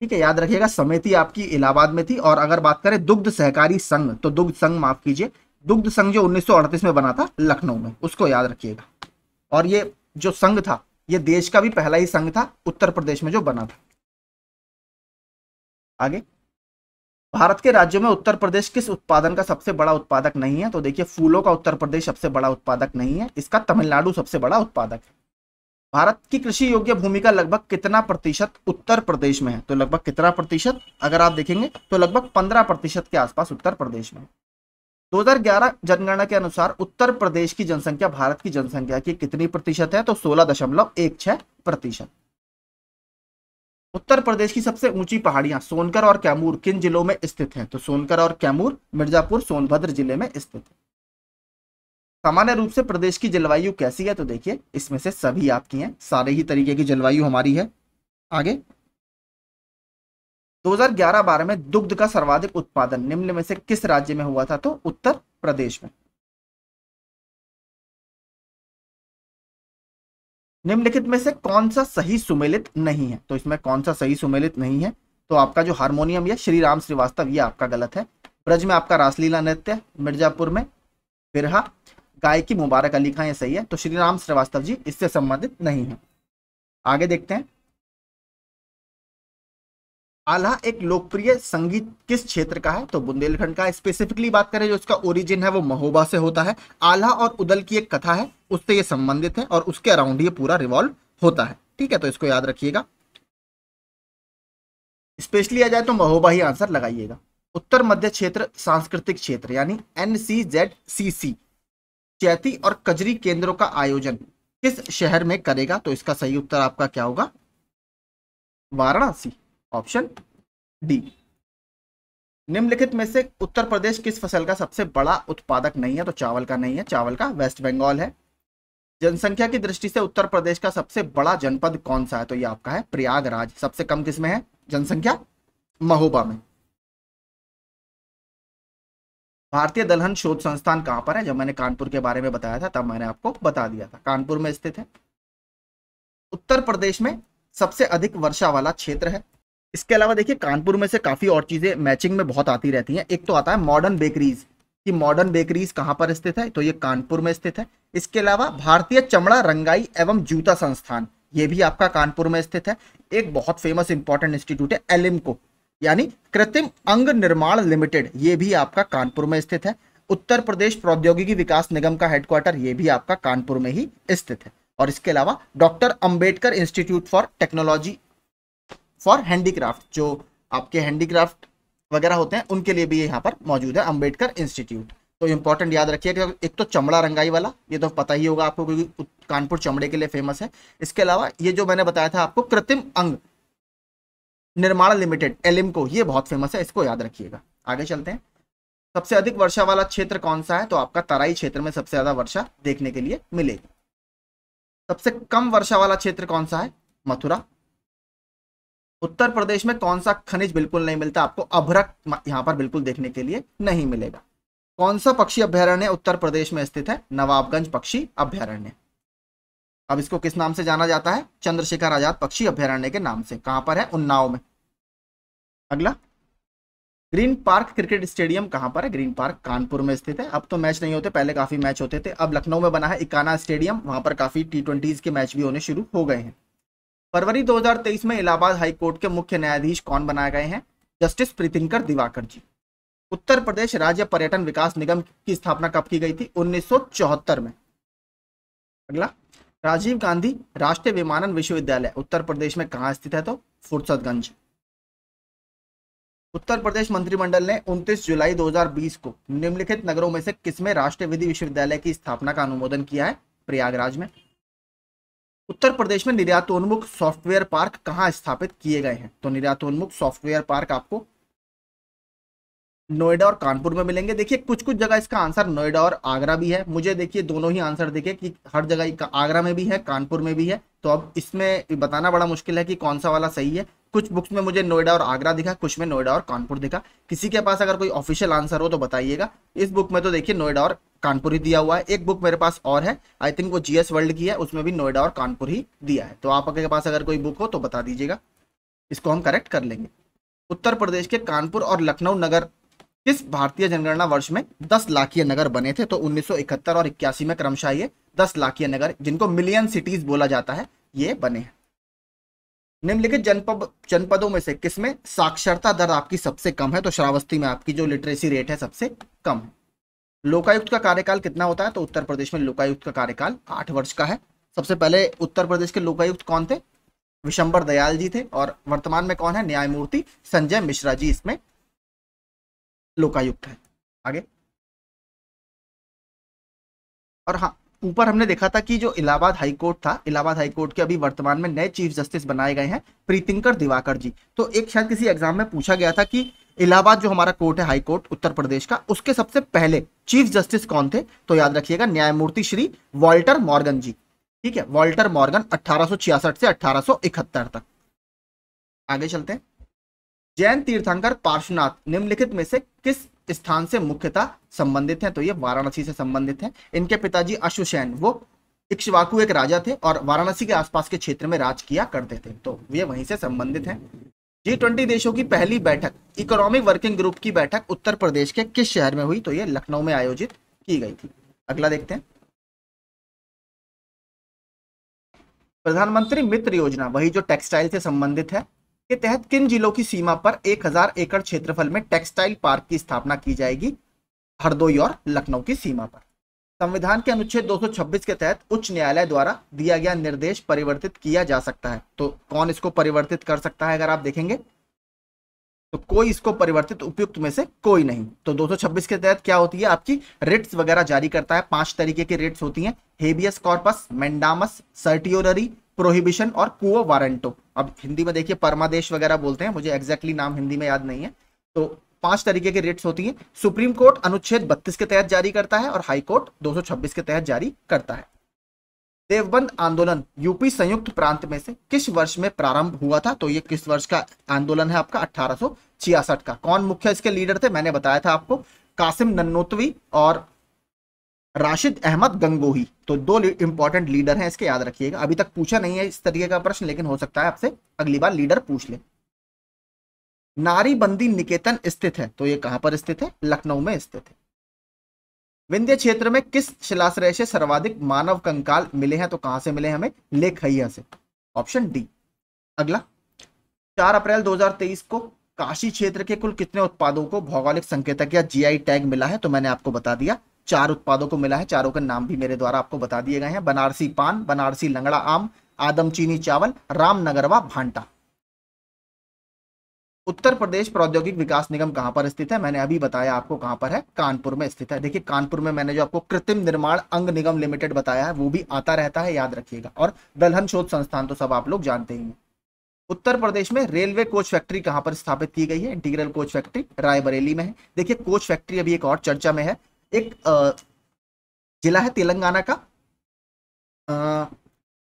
ठीक है याद रखिएगा समिति आपकी इलाहाबाद में थी और अगर बात करें दुग्ध सहकारी संघ तो दुग्ध संघ माफ कीजिए दुग्ध संघ जो उन्नीस में बना था लखनऊ में उसको याद रखिएगा और ये जो संघ था ये देश का भी पहला ही संघ था उत्तर प्रदेश में जो बना था आगे भारत के राज्यों में उत्तर प्रदेश किस उत्पादन का सबसे बड़ा उत्पादक नहीं है तो देखिए फूलों का उत्तर प्रदेश सबसे बड़ा उत्पादक नहीं है इसका तमिलनाडु सबसे बड़ा उत्पादक है भारत की कृषि योग्य भूमि का लगभग कितना प्रतिशत उत्तर प्रदेश में है तो लगभग कितना प्रतिशत अगर आप देखेंगे तो लगभग पंद्रह प्रतिशत के आसपास उत्तर प्रदेश में दो जनगणना के अनुसार उत्तर प्रदेश की जनसंख्या भारत की जनसंख्या की कितनी प्रतिशत है तो सोलह दशमलव एक छह प्रतिशत उत्तर प्रदेश की सबसे ऊंची पहाड़ियां सोनकर और कैमूर किन जिलों में स्थित हैं तो सोनकर और कैमूर मिर्जापुर सोनभद्र जिले में स्थित है सामान्य रूप से प्रदेश की जलवायु कैसी है तो देखिए इसमें से सभी आपकी हैं सारे ही तरीके की जलवायु हमारी है आगे 2011-12 में दुग्ध का सर्वाधिक उत्पादन निम्न में से किस राज्य में हुआ था तो उत्तर प्रदेश में निम्नलिखित में से कौन सा सही सुमेलित नहीं है तो इसमें कौन सा सही सुमेलित नहीं है तो आपका जो हारमोनियम या श्री राम श्रीवास्तव ये आपका गलत है ब्रज में आपका रासलीला नृत्य मिर्जापुर में बिरहा गाय की मुबारक अली खा ये सही है तो श्री राम श्रीवास्तव जी इससे संबंधित नहीं है आगे देखते हैं आल्हा एक लोकप्रिय संगीत किस क्षेत्र का है तो बुंदेलखंड का स्पेसिफिकली बात करें जो इसका ओरिजिन है वो महोबा से होता है आल्हा और उदल की एक कथा है उससे ये संबंधित है और उसके अराउंड ये पूरा रिवॉल्व होता है ठीक है तो इसको याद रखिएगा स्पेशली आ जाए तो महोबा ही आंसर लगाइएगा उत्तर मध्य क्षेत्र सांस्कृतिक क्षेत्र यानी एन सी जेड सी सी चैती और कजरी केंद्रों का आयोजन किस शहर में करेगा तो इसका सही उत्तर आपका क्या होगा वाराणसी ऑप्शन डी निम्नलिखित में से उत्तर प्रदेश किस फसल का सबसे बड़ा उत्पादक नहीं है तो चावल का नहीं है चावल का वेस्ट बंगाल है जनसंख्या की दृष्टि से उत्तर प्रदेश का सबसे बड़ा जनपद कौन सा है तो ये आपका है प्रयागराज सबसे कम किसमें है जनसंख्या महोबा में भारतीय दलहन शोध संस्थान कहां पर है जब मैंने कानपुर के बारे में बताया था तब मैंने आपको बता दिया था कानपुर में स्थित है उत्तर प्रदेश में सबसे अधिक वर्षा वाला क्षेत्र है इसके अलावा देखिए कानपुर में से काफ़ी और चीज़ें मैचिंग में बहुत आती रहती हैं एक तो आता है मॉडर्न बेकरीज कि मॉडर्न बेकरीज कहाँ पर स्थित है तो ये कानपुर में स्थित है इसके अलावा भारतीय चमड़ा रंगाई एवं जूता संस्थान ये भी आपका कानपुर में स्थित है एक बहुत फेमस इंपॉर्टेंट इंस्टीट्यूट है एलिमको यानी कृत्रिम अंग निर्माण लिमिटेड ये भी आपका कानपुर में स्थित है उत्तर प्रदेश प्रौद्योगिकी विकास निगम का हेडक्वार्टर ये भी आपका कानपुर में ही स्थित है और इसके अलावा doctor Ambedkar institute for technology for handicraft जो आपके हैंडीक्राफ्ट वगैरह होते हैं उनके लिए भी यहाँ पर मौजूद है अम्बेडकर इंस्टीट्यूट तो इंपॉर्टेंट याद रखिएगा एक तो चमड़ा रंगाई वाला ये तो पता ही होगा आपको क्योंकि कानपुर चमड़े के लिए फेमस है इसके अलावा ये जो मैंने बताया था आपको कृत्रिम अंग निर्माण लिमिटेड एलिम को ये बहुत फेमस है इसको याद रखिएगा आगे चलते हैं सबसे अधिक वर्षा वाला क्षेत्र कौन सा है तो आपका तराई क्षेत्र में सबसे ज्यादा वर्षा देखने के लिए मिलेगी सबसे कम वर्षा वाला क्षेत्र कौन सा है मथुरा उत्तर प्रदेश में कौन सा खनिज बिल्कुल नहीं मिलता आपको अभ्रक यहाँ पर बिल्कुल देखने के लिए नहीं मिलेगा कौन सा पक्षी अभ्यारण्य उत्तर प्रदेश में स्थित है नवाबगंज पक्षी अभ्यारण्य अब इसको किस नाम से जाना जाता है चंद्रशेखर आजाद पक्षी अभ्यारण्य के नाम से कहां पर है उन्नाव में अगला ग्रीन पार्क क्रिकेट स्टेडियम कहां पर है ग्रीन पार्क कानपुर में स्थित है अब तो मैच नहीं होते पहले काफी मैच होते थे अब लखनऊ में बना है इकाना स्टेडियम वहां पर काफी टी ट्वेंटीज के मैच भी होने शुरू हो गए हैं फरवरी 2023 में इलाहाबाद हाई कोर्ट के मुख्य न्यायाधीश कौन बनाए गए हैं जस्टिस प्रीतिंकर दिवाकर जी उत्तर प्रदेश राज्य पर्यटन विकास निगम की स्थापना कब की गई थी उन्नीस में अगला राजीव गांधी राष्ट्रीय विमानन विश्वविद्यालय उत्तर प्रदेश में कहाँ स्थित है तो फुर्सतगंज उत्तर प्रदेश मंत्रिमंडल ने 29 जुलाई 2020 को निम्नलिखित नगरों में से किसमें राष्ट्रीय विधि विश्वविद्यालय की स्थापना का अनुमोदन किया है प्रयागराज में उत्तर प्रदेश में निर्यातोन्मुख सॉफ्टवेयर पार्क कहाँ स्थापित किए गए हैं तो निर्यातोन्मुख सॉफ्टवेयर पार्क आपको नोएडा और कानपुर में मिलेंगे देखिए कुछ कुछ जगह इसका आंसर नोएडा और आगरा भी है मुझे देखिए दोनों ही आंसर देखे कि हर जगह आगरा में भी है कानपुर में भी है तो अब इसमें बताना बड़ा मुश्किल है कि कौन सा वाला सही है कुछ बुक्स में मुझे नोएडा और आगरा दिखा कुछ में नोएडा और कानपुर दिखा किसी के पास अगर कोई ऑफिशियल आंसर हो तो बताइएगा इस बुक में तो देखिए नोएडा और कानपुरी दिया हुआ है एक बुक मेरे पास और है आई थिंक वो जीएस वर्ल्ड की है उसमें भी नोएडा और कानपुर ही दिया है तो आप आपके पास अगर कोई बुक हो तो बता दीजिएगा इसको हम करेक्ट कर लेंगे उत्तर प्रदेश के कानपुर और लखनऊ नगर किस भारतीय जनगणना वर्ष में दस लाखीय नगर बने थे तो उन्नीस और इक्यासी में क्रमशाह ये दस लाखीय नगर जिनको मिलियन सिटीज बोला जाता है ये बने हैं निम्नलिखित जनपद जनपदों में से किसमें साक्षरता दर आपकी सबसे कम है तो श्रावस्ती में आपकी जो लिटरेसी रेट है सबसे कम है लोकायुक्त का कार्यकाल कितना होता है तो उत्तर प्रदेश में लोकायुक्त का कार्यकाल आठ वर्ष का है सबसे पहले उत्तर प्रदेश के लोकायुक्त कौन थे विशंबर दयाल जी थे और वर्तमान में कौन है न्यायमूर्ति संजय मिश्रा जी इसमें लोकायुक्त है आगे और हाँ ऊपर हमने देखा था कि जो इलाहाबाद हाईकोर्ट था इलाहाबाद हाईकोर्ट के अभी वर्तमान में नए चीफ जस्टिस बनाए गए हैं प्रीतिंकर दिवाकर जी तो एक शायद किसी एग्जाम में पूछा गया था कि इलाहाबाद जो हमारा कोर्ट है हाई कोर्ट उत्तर प्रदेश का उसके सबसे पहले चीफ जस्टिस कौन थे तो याद रखिएगा न्यायमूर्ति श्री वॉल्टर मॉर्गन जी ठीक है वॉल्टर मॉर्गन 1866 से 1871 तक आगे चलते हैं जैन तीर्थंकर पार्श्वनाथ निम्नलिखित में से किस स्थान से मुख्यतः संबंधित है तो ये वाराणसी से संबंधित है इनके पिताजी अश्वसेन वो इक्शवाकू एक राजा थे और वाराणसी के आसपास के क्षेत्र में राज किया करते थे तो ये वहीं से संबंधित हैं जी ट्वेंटी देशों की पहली बैठक इकोनॉमिक वर्किंग ग्रुप की बैठक उत्तर प्रदेश के किस शहर में हुई तो ये लखनऊ में आयोजित की गई थी अगला देखते हैं प्रधानमंत्री मित्र योजना वही जो टेक्सटाइल से संबंधित है के तहत किन जिलों की सीमा पर 1000 एकड़ क्षेत्रफल में टेक्सटाइल पार्क की स्थापना की जाएगी हरदोई और लखनऊ की सीमा पर संविधान के अनुच्छेद 226 के तहत उच्च न्यायालय द्वारा दिया गया निर्देश परिवर्तित किया जा सकता है तो कौन इसको परिवर्तित कर सकता है अगर आप देखेंगे तो कोई इसको परिवर्तित उपयुक्त में से कोई नहीं तो 226 के तहत क्या होती है आपकी रिट्स वगैरह जारी करता है पांच तरीके की रिट्स होती हैं habeas corpus mandamus certiorari prohibition और कुओ वारंटो अब हिंदी में देखिए परमादेश वगैरह बोलते हैं मुझे एग्जैक्टली exactly नाम हिंदी में याद नहीं है तो पांच तरीके के रेट्स होती हैं सुप्रीम कोर्ट अनुच्छेद 32 के तहत जारी करता है और हाई कोर्ट 226 के तहत जारी करता है देवबंद आंदोलन यूपी संयुक्त प्रांत में से किस वर्ष में प्रारंभ हुआ था तो ये किस वर्ष का आंदोलन है आपका अठारह का कौन मुख्य इसके लीडर थे मैंने बताया था आपको कासिम नन्नोतवी और राशिद अहमद गंगोही तो दो इंपॉर्टेंट लीडर हैं इसके याद रखिएगा अभी तक पूछा नहीं है इस तरीके का प्रश्न लेकिन हो सकता है आपसे अगली बार लीडर पूछ ले बंदी निकेतन स्थित है तो ये कहां पर स्थित है लखनऊ में स्थित है विंध्य क्षेत्र में किस शिलाश्रय से सर्वाधिक मानव कंकाल मिले हैं तो कहां से मिले हमें लेखैया से ऑप्शन डी अगला 4 अप्रैल 2023 को काशी क्षेत्र के कुल कितने उत्पादों को भौगोलिक संकेतक या जीआई टैग मिला है तो मैंने आपको बता दिया चार उत्पादों को मिला है चारों के नाम भी मेरे द्वारा आपको बता दिए गए हैं बनारसी पान बनारसी लंगड़ा आम आदमचीनी चावल रामनगरवा भांटा उत्तर प्रदेश प्रौद्योगिक विकास निगम कहां पर स्थित है मैंने अभी बताया आपको कहां पर है कानपुर में स्थित है देखिए कानपुर में मैंने जो आपको कृत्रिम निर्माण अंग निगम लिमिटेड बताया है वो भी आता रहता है याद रखिएगा और दलहन शोध संस्थान तो सब आप लोग जानते ही हैं उत्तर प्रदेश में रेलवे कोच फैक्ट्री कहां पर स्थापित की गई है इंटीग्रल कोच फैक्ट्री रायबरेली में है देखिए कोच फैक्ट्री अभी एक और चर्चा में है एक जिला है तेलंगाना का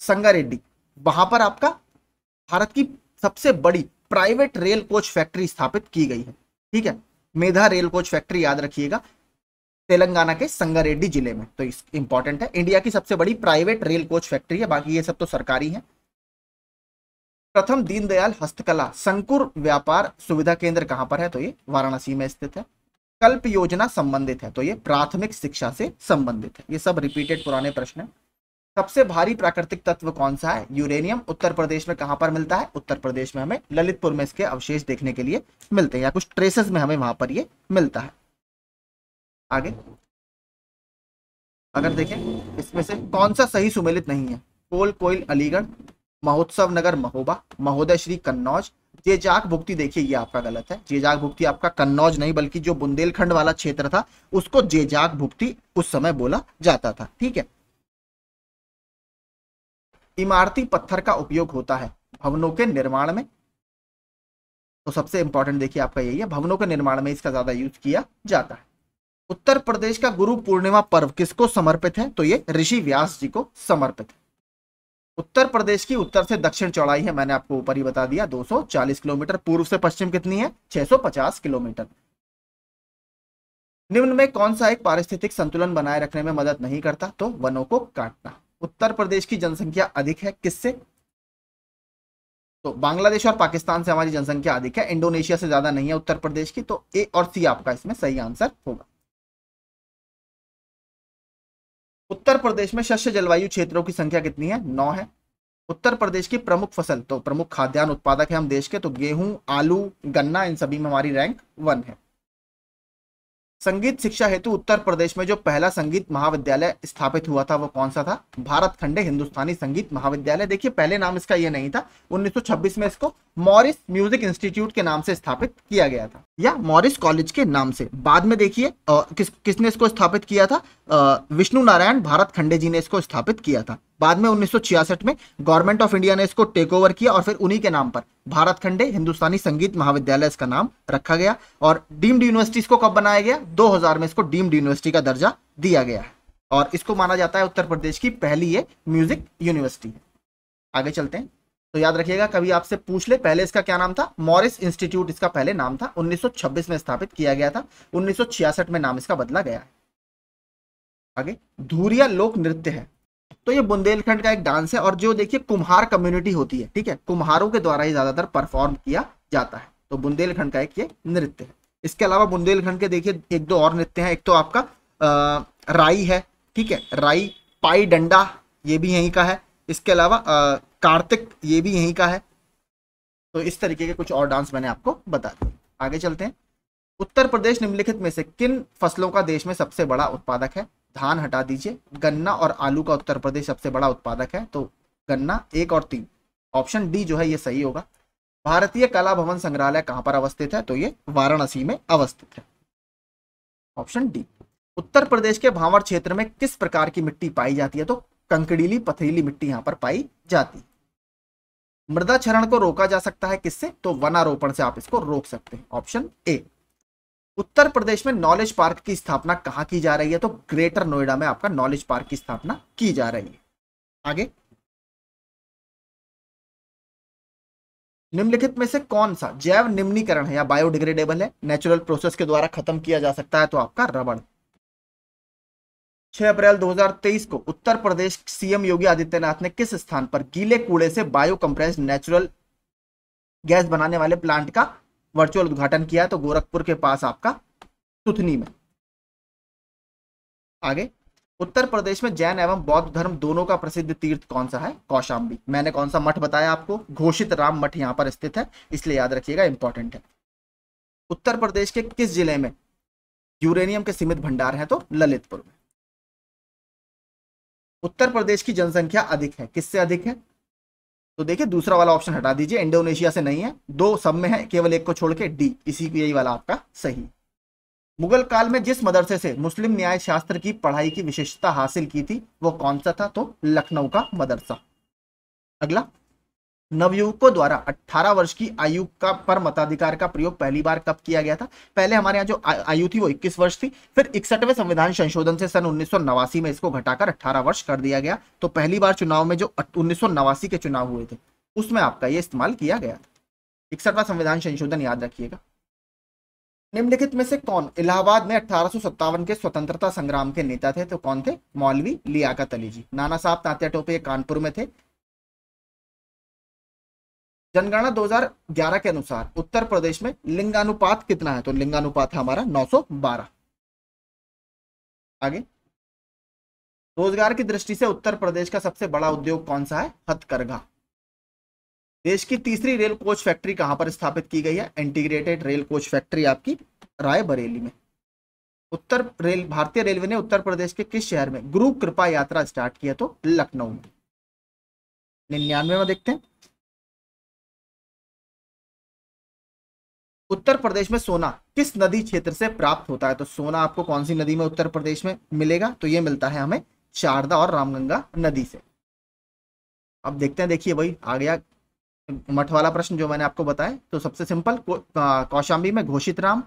संगारेड्डी वहां पर आपका भारत की सबसे बड़ी प्राइवेट रेल कोच फैक्ट्री स्थापित की गई है ठीक है मेधा रेल कोच फैक्ट्री याद रखिएगा तेलंगाना के संगारेड्डी जिले में तो इंपॉर्टेंट है इंडिया की सबसे बड़ी प्राइवेट रेल कोच फैक्ट्री है बाकी ये सब तो सरकारी है प्रथम दीनदयाल हस्तकला संकुर व्यापार सुविधा केंद्र कहां पर है तो ये वाराणसी में स्थित है कल्प योजना संबंधित है तो ये प्राथमिक शिक्षा से संबंधित है ये सब रिपीटेड पुराने प्रश्न है सबसे भारी प्राकृतिक तत्व कौन सा है यूरेनियम उत्तर प्रदेश में कहां पर मिलता है उत्तर प्रदेश में हमें ललितपुर में इसके अवशेष देखने के लिए मिलते हैं या कुछ ट्रेसेस में हमें वहां पर ये मिलता है आगे अगर देखें इसमें से कौन सा सही सुमेलित नहीं है कोल कोयल अलीगढ़ महोत्सव नगर महोबा महोदय श्री कन्नौज ये जाग भुक्ति देखिए ये आपका गलत है ये जाग भुक्ति आपका कन्नौज नहीं बल्कि जो बुंदेलखंड वाला क्षेत्र था उसको जे जाग भुक्ति उस समय बोला जाता था ठीक है इमारती पत्थर का उपयोग होता है भवनों के निर्माण में तो सबसे इंपॉर्टेंट देखिए आपका यही है भवनों के निर्माण में इसका ज्यादा यूज किया जाता है उत्तर प्रदेश का गुरु पूर्णिमा पर्व किसको समर्पित है तो ये ऋषि व्यास जी को समर्पित है उत्तर प्रदेश की उत्तर से दक्षिण चौड़ाई है मैंने आपको ऊपर ही बता दिया 240 किलोमीटर पूर्व से पश्चिम कितनी है 650 किलोमीटर निम्न में कौन सा एक पारिस्थितिक संतुलन बनाए रखने में मदद नहीं करता तो वनों को काटना उत्तर प्रदेश की जनसंख्या अधिक है किससे तो बांग्लादेश और पाकिस्तान से हमारी जनसंख्या अधिक है इंडोनेशिया से ज्यादा नहीं है उत्तर प्रदेश की तो ए और सी आपका इसमें सही आंसर होगा उत्तर प्रदेश में शस्य जलवायु क्षेत्रों की संख्या कितनी है नौ है उत्तर प्रदेश की प्रमुख फसल तो प्रमुख खाद्यान्न उत्पादक है हम देश के तो गेहूं आलू गन्ना इन सभी में हमारी रैंक वन है संगीत शिक्षा हेतु उत्तर प्रदेश में जो पहला संगीत महाविद्यालय स्थापित हुआ था वो कौन सा था भारत खंडे हिंदुस्तानी संगीत महाविद्यालय देखिए पहले नाम इसका ये नहीं था 1926 में इसको मॉरिस म्यूजिक इंस्टीट्यूट के नाम से स्थापित किया गया था या मॉरिस कॉलेज के नाम से बाद में देखिए किस किसने इसको स्थापित किया था विष्णु नारायण भारत खंडे जी ने इसको स्थापित किया था बाद में 1966 में गवर्नमेंट ऑफ इंडिया ने इसको टेक ओवर किया और फिर उन्हीं के नाम पर भारत खंडे हिंदुस्तानी संगीत महाविद्यालय इसका नाम रखा गया और डीम्ड यूनिवर्सिटी इसको कब बनाया गया 2000 में इसको डीम्ड यूनिवर्सिटी का दर्जा दिया गया है और इसको माना जाता है उत्तर प्रदेश की पहली ये म्यूजिक यूनिवर्सिटी है आगे चलते हैं तो याद रखिएगा कभी आपसे पूछ ले पहले इसका क्या नाम था मॉरिस इंस्टीट्यूट इसका पहले नाम था उन्नीस में स्थापित किया गया था उन्नीस में नाम इसका बदला गया है आगे धूरिया लोक नृत्य है तो ये बुंदेलखंड का एक डांस है और जो देखिए कुम्हार कम्युनिटी होती है ठीक है कुम्हारों के द्वारा ही ज्यादातर परफॉर्म किया जाता है तो बुंदेलखंड का एक ये नृत्य है इसके अलावा बुंदेलखंड के देखिए एक दो और नृत्य हैं एक तो आपका आ, राई है ठीक है राई पाई डंडा ये भी यहीं का है इसके अलावा कार्तिक ये भी यहीं का है तो इस तरीके के कुछ और डांस मैंने आपको बता दिए आगे चलते हैं उत्तर प्रदेश निम्नलिखित में से किन फसलों का देश में सबसे बड़ा उत्पादक है धान हटा दीजिए गन्ना और आलू का उत्तर प्रदेश सबसे बड़ा उत्पादक है तो गन्ना एक और तीन ऑप्शन डी जो है ये सही होगा भारतीय कला भवन संग्रहालय कहां पर अवस्थित है तो ये वाराणसी में अवस्थित है ऑप्शन डी उत्तर प्रदेश के भावर क्षेत्र में किस प्रकार की मिट्टी पाई जाती है तो कंकड़ीली पथरीली मिट्टी यहां पर पाई जाती है मृदा क्षरण को रोका जा सकता है किससे तो वनारोपण से आप इसको रोक सकते हैं ऑप्शन ए उत्तर प्रदेश में नॉलेज पार्क की स्थापना कहाँ की जा रही है तो ग्रेटर नोएडा में आपका नॉलेज पार्क की स्थापना की जा रही है आगे निम्नलिखित में से कौन सा जैव निम्नीकरण है या बायोडिग्रेडेबल है नेचुरल प्रोसेस के द्वारा खत्म किया जा सकता है तो आपका रबड़ 6 अप्रैल 2023 को उत्तर प्रदेश सीएम योगी आदित्यनाथ ने किस स्थान पर गीले कूड़े से बायो कंप्रेस नेचुरल गैस बनाने वाले प्लांट का वर्चुअल उद्घाटन किया तो गोरखपुर के पास आपका सुथनी में आगे उत्तर प्रदेश में जैन एवं बौद्ध धर्म दोनों का प्रसिद्ध तीर्थ कौन सा है कौशाम्बी मैंने कौन सा मठ बताया आपको घोषित राम मठ यहां पर स्थित है इसलिए याद रखिएगा इंपॉर्टेंट है उत्तर प्रदेश के किस जिले में यूरेनियम के सीमित भंडार है तो ललितपुर में उत्तर प्रदेश की जनसंख्या अधिक है किससे अधिक है तो देखिए दूसरा वाला ऑप्शन हटा दीजिए इंडोनेशिया से नहीं है दो सब में है केवल एक को छोड़ के डी इसी यही वाला आपका सही मुगल काल में जिस मदरसे से मुस्लिम न्याय शास्त्र की पढ़ाई की विशेषता हासिल की थी वो कौन सा था तो लखनऊ का मदरसा अगला नवयुवकों द्वारा 18 वर्ष की आयु का पर मताधिकार का प्रयोग पहली बार कब किया गया था पहले हमारे यहाँ जो आयु थी वो 21 वर्ष थी फिर इकसठवें संविधान संशोधन से सन उन्नीस में इसको घटाकर 18 वर्ष कर दिया गया तो पहली बार चुनाव में जो उन्नीस के चुनाव हुए थे उसमें आपका ये इस्तेमाल किया गया था इकसठवा संविधान संशोधन याद रखिएगा निम्नलिखित में से कौन इलाहाबाद में अठारह के स्वतंत्रता संग्राम के नेता थे तो कौन थे मौलवी लियाकत अली जी नाना साहब तात्या टोपे कानपुर में थे जनगणना 2011 के अनुसार उत्तर प्रदेश में लिंगानुपात कितना है तो लिंगानुपात है हमारा 912 आगे रोजगार की दृष्टि से उत्तर प्रदेश का सबसे बड़ा उद्योग कौन सा है हथकरघा देश की तीसरी रेल कोच फैक्ट्री कहां पर स्थापित की गई है इंटीग्रेटेड रेल कोच फैक्ट्री आपकी राय बरेली में उत्तर रेल भारतीय रेलवे ने उत्तर प्रदेश के किस शहर में गुरु कृपा यात्रा स्टार्ट किया तो लखनऊ में निन्यानवे में देखते हैं उत्तर प्रदेश में सोना किस नदी क्षेत्र से प्राप्त होता है तो सोना आपको कौन सी नदी में उत्तर प्रदेश में मिलेगा तो ये मिलता है हमें शारदा और रामगंगा नदी से अब देखते हैं देखिए वही आ गया मठ वाला प्रश्न जो मैंने आपको बताया तो सबसे सिंपल कौशाम्बी में घोषित राम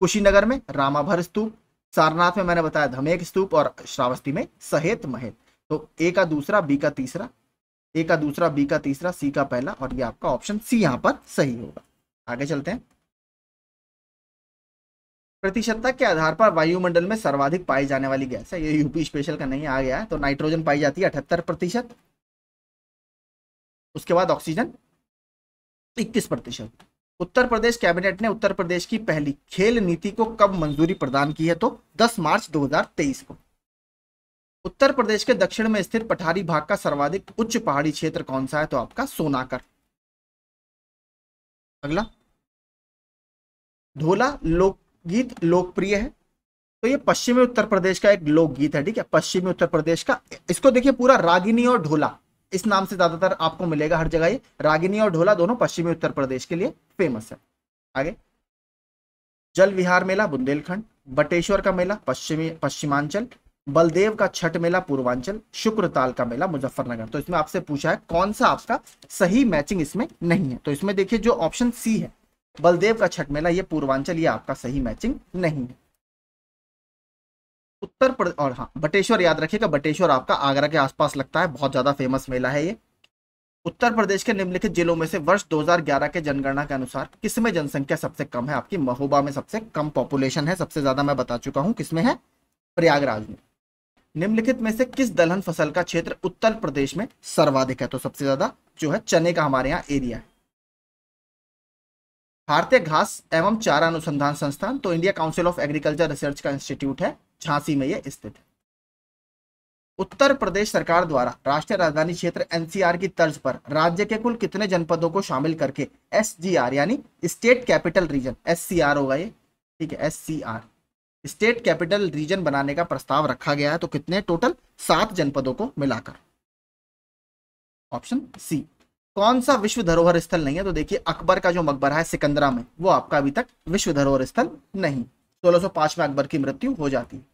कुशीनगर में रामाभर स्तूप सारनाथ में मैंने बताया धमेक स्तूप और श्रावस्ती में सहेत महेत तो ए का दूसरा बी का तीसरा ए का दूसरा बी का तीसरा सी का पहला और ये आपका ऑप्शन सी यहाँ पर सही होगा आगे चलते हैं प्रतिशतता के आधार पर वायुमंडल में सर्वाधिक पाई जाने वाली गैस है ये यूपी स्पेशल का नहीं आ गया है तो नाइट्रोजन पाई जाती है अठहत्तर प्रतिशत उसके बाद ऑक्सीजन इक्कीस प्रतिशत उत्तर प्रदेश कैबिनेट ने उत्तर प्रदेश की पहली खेल नीति को कब मंजूरी प्रदान की है तो 10 मार्च 2023 को उत्तर प्रदेश के दक्षिण में स्थित पठारी भाग का सर्वाधिक उच्च पहाड़ी क्षेत्र कौन सा है तो आपका सोनाकर अगला धोला लोक गीत लोकप्रिय है तो ये पश्चिमी उत्तर प्रदेश का एक लोकगीत है ठीक है पश्चिमी उत्तर प्रदेश का इसको देखिए पूरा रागिनी और ढोला इस नाम से ज्यादातर आपको मिलेगा हर जगह ये रागिनी और ढोला दोनों पश्चिमी उत्तर प्रदेश के लिए फेमस है आगे जल विहार मेला बुंदेलखंड बटेश्वर का मेला पश्चिमी पश्चिमांचल बलदेव का छठ मेला पूर्वांचल शुक्रताल का मेला मुजफ्फरनगर तो इसमें आपसे पूछा है कौन सा आपका सही मैचिंग इसमें नहीं है तो इसमें देखिए जो ऑप्शन सी है बलदेव का छठ मेला ये पूर्वांचल ये आपका सही मैचिंग नहीं है उत्तर प्रदेश और हाँ बटेश्वर याद रखिएगा बटेश्वर आपका आगरा के आसपास लगता है बहुत ज्यादा फेमस मेला है ये उत्तर प्रदेश के निम्नलिखित जिलों में से वर्ष 2011 के जनगणना के अनुसार किसमें जनसंख्या सबसे कम है आपकी महोबा में सबसे कम पॉपुलेशन है सबसे ज्यादा मैं बता चुका हूँ किसमें है प्रयागराज में निम्नलिखित में से किस दलहन फसल का क्षेत्र उत्तर प्रदेश में सर्वाधिक है तो सबसे ज्यादा जो है चने का हमारे यहाँ एरिया है भारतीय घास एवं चारा अनुसंधान संस्थान तो India council of agriculture research का इंस्टीट्यूट है झांसी में यह स्थित है उत्तर प्रदेश सरकार द्वारा राष्ट्रीय राजधानी क्षेत्र एनसीआर की तर्ज पर राज्य के कुल कितने जनपदों को शामिल करके एसजीआर यानी स्टेट कैपिटल रीजन एससीआर होगा ये ठीक है एससीआर स्टेट कैपिटल रीजन बनाने का प्रस्ताव रखा गया है तो कितने टोटल सात जनपदों को मिलाकर ऑप्शन सी कौन सा विश्व धरोहर स्थल नहीं है तो देखिए अकबर का जो मकबरा है सिकंदरा में वो आपका अभी तक विश्व धरोहर स्थल नहीं 1605 में अकबर की मृत्यु हो जाती है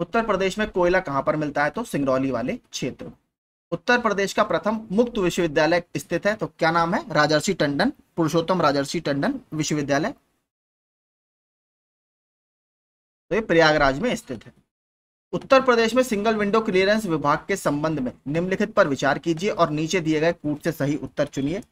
उत्तर प्रदेश में कोयला कहां पर मिलता है तो सिंगरौली वाले क्षेत्र उत्तर प्रदेश का प्रथम मुक्त विश्वविद्यालय स्थित है तो क्या नाम है राजर्षि टंडन पुरुषोत्तम राजर्षि टंडन विश्वविद्यालय तो ये प्रयागराज में स्थित है उत्तर प्रदेश में सिंगल विंडो क्लियरेंस विभाग के संबंध में निम्नलिखित पर विचार कीजिए और नीचे दिए गए कूट से सही उत्तर चुनिए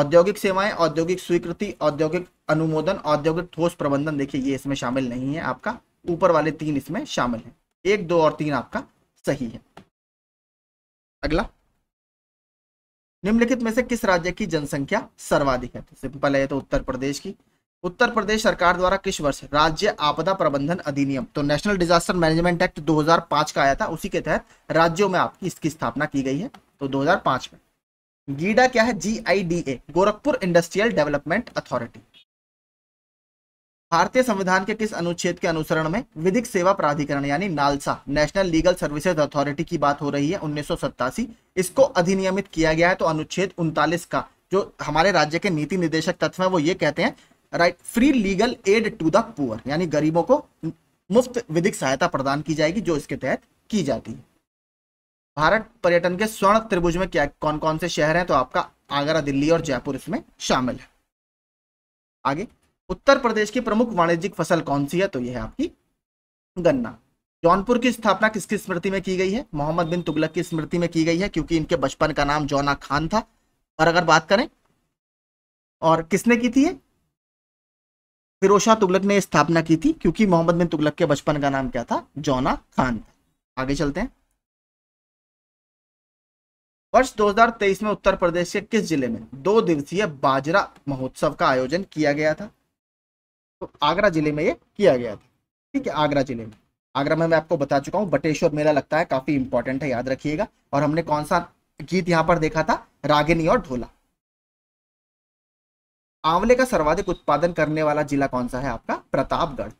औद्योगिक सेवाएं औद्योगिक स्वीकृति औद्योगिक अनुमोदन औद्योगिक ठोस प्रबंधन देखिए ये इसमें शामिल नहीं है आपका ऊपर वाले तीन इसमें शामिल है एक दो और तीन आपका सही है अगला निम्नलिखित में से किस राज्य की जनसंख्या सर्वाधिक है तो सिंपल है तो उत्तर प्रदेश की उत्तर प्रदेश सरकार द्वारा किस वर्ष राज्य आपदा प्रबंधन अधिनियम तो नेशनल डिजास्टर मैनेजमेंट एक्ट 2005 का आया था उसी के तहत राज्यों में आपकी इसकी स्थापना की गई है तो 2005 में गीडा क्या है G I D A Gorakhpur industrial development authority भारतीय संविधान के किस अनुच्छेद के अनुसरण में विधिक सेवा प्राधिकरण यानी NALSA national legal services authority की बात हो रही है उन्नीस इसको अधिनियमित किया गया है तो अनुच्छेद उनतालीस का जो हमारे राज्य के नीति निदेशक तत्व है वो ये कहते हैं right free legal aid to the poor यानी गरीबों को मुफ्त विधिक सहायता प्रदान की जाएगी जो इसके तहत की जाती है भारत पर्यटन के स्वर्ण त्रिभुज में क्या कौन कौन से शहर हैं तो आपका आगरा दिल्ली और जयपुर इसमें शामिल है आगे उत्तर प्रदेश की प्रमुख वाणिज्यिक फसल कौन सी है तो यह है आपकी गन्ना जौनपुर की स्थापना किसकी स्मृति में की गई है मोहम्मद बिन तुगलक की स्मृति में की गई है क्योंकि इनके बचपन का नाम जौना खान था और अगर बात करें और किसने की थी फिरोज शाह तुगलक ने स्थापना की थी क्योंकि मोहम्मद बिन तुगलक के बचपन का नाम क्या था जौना खान आगे चलते हैं वर्ष 2023 में उत्तर प्रदेश के किस जिले में दो दिवसीय बाजरा महोत्सव का आयोजन किया गया था तो आगरा जिले में ये किया गया था ठीक है आगरा जिले में आगरा में मैं आपको बता चुका हूँ बटेश्वर मेला लगता है काफी इंपॉर्टेंट है याद रखिएगा और हमने कौन सा गीत यहाँ पर देखा था रागिनी और ढोला आंवले का सर्वाधिक उत्पादन करने वाला जिला कौन सा है आपका प्रतापगढ़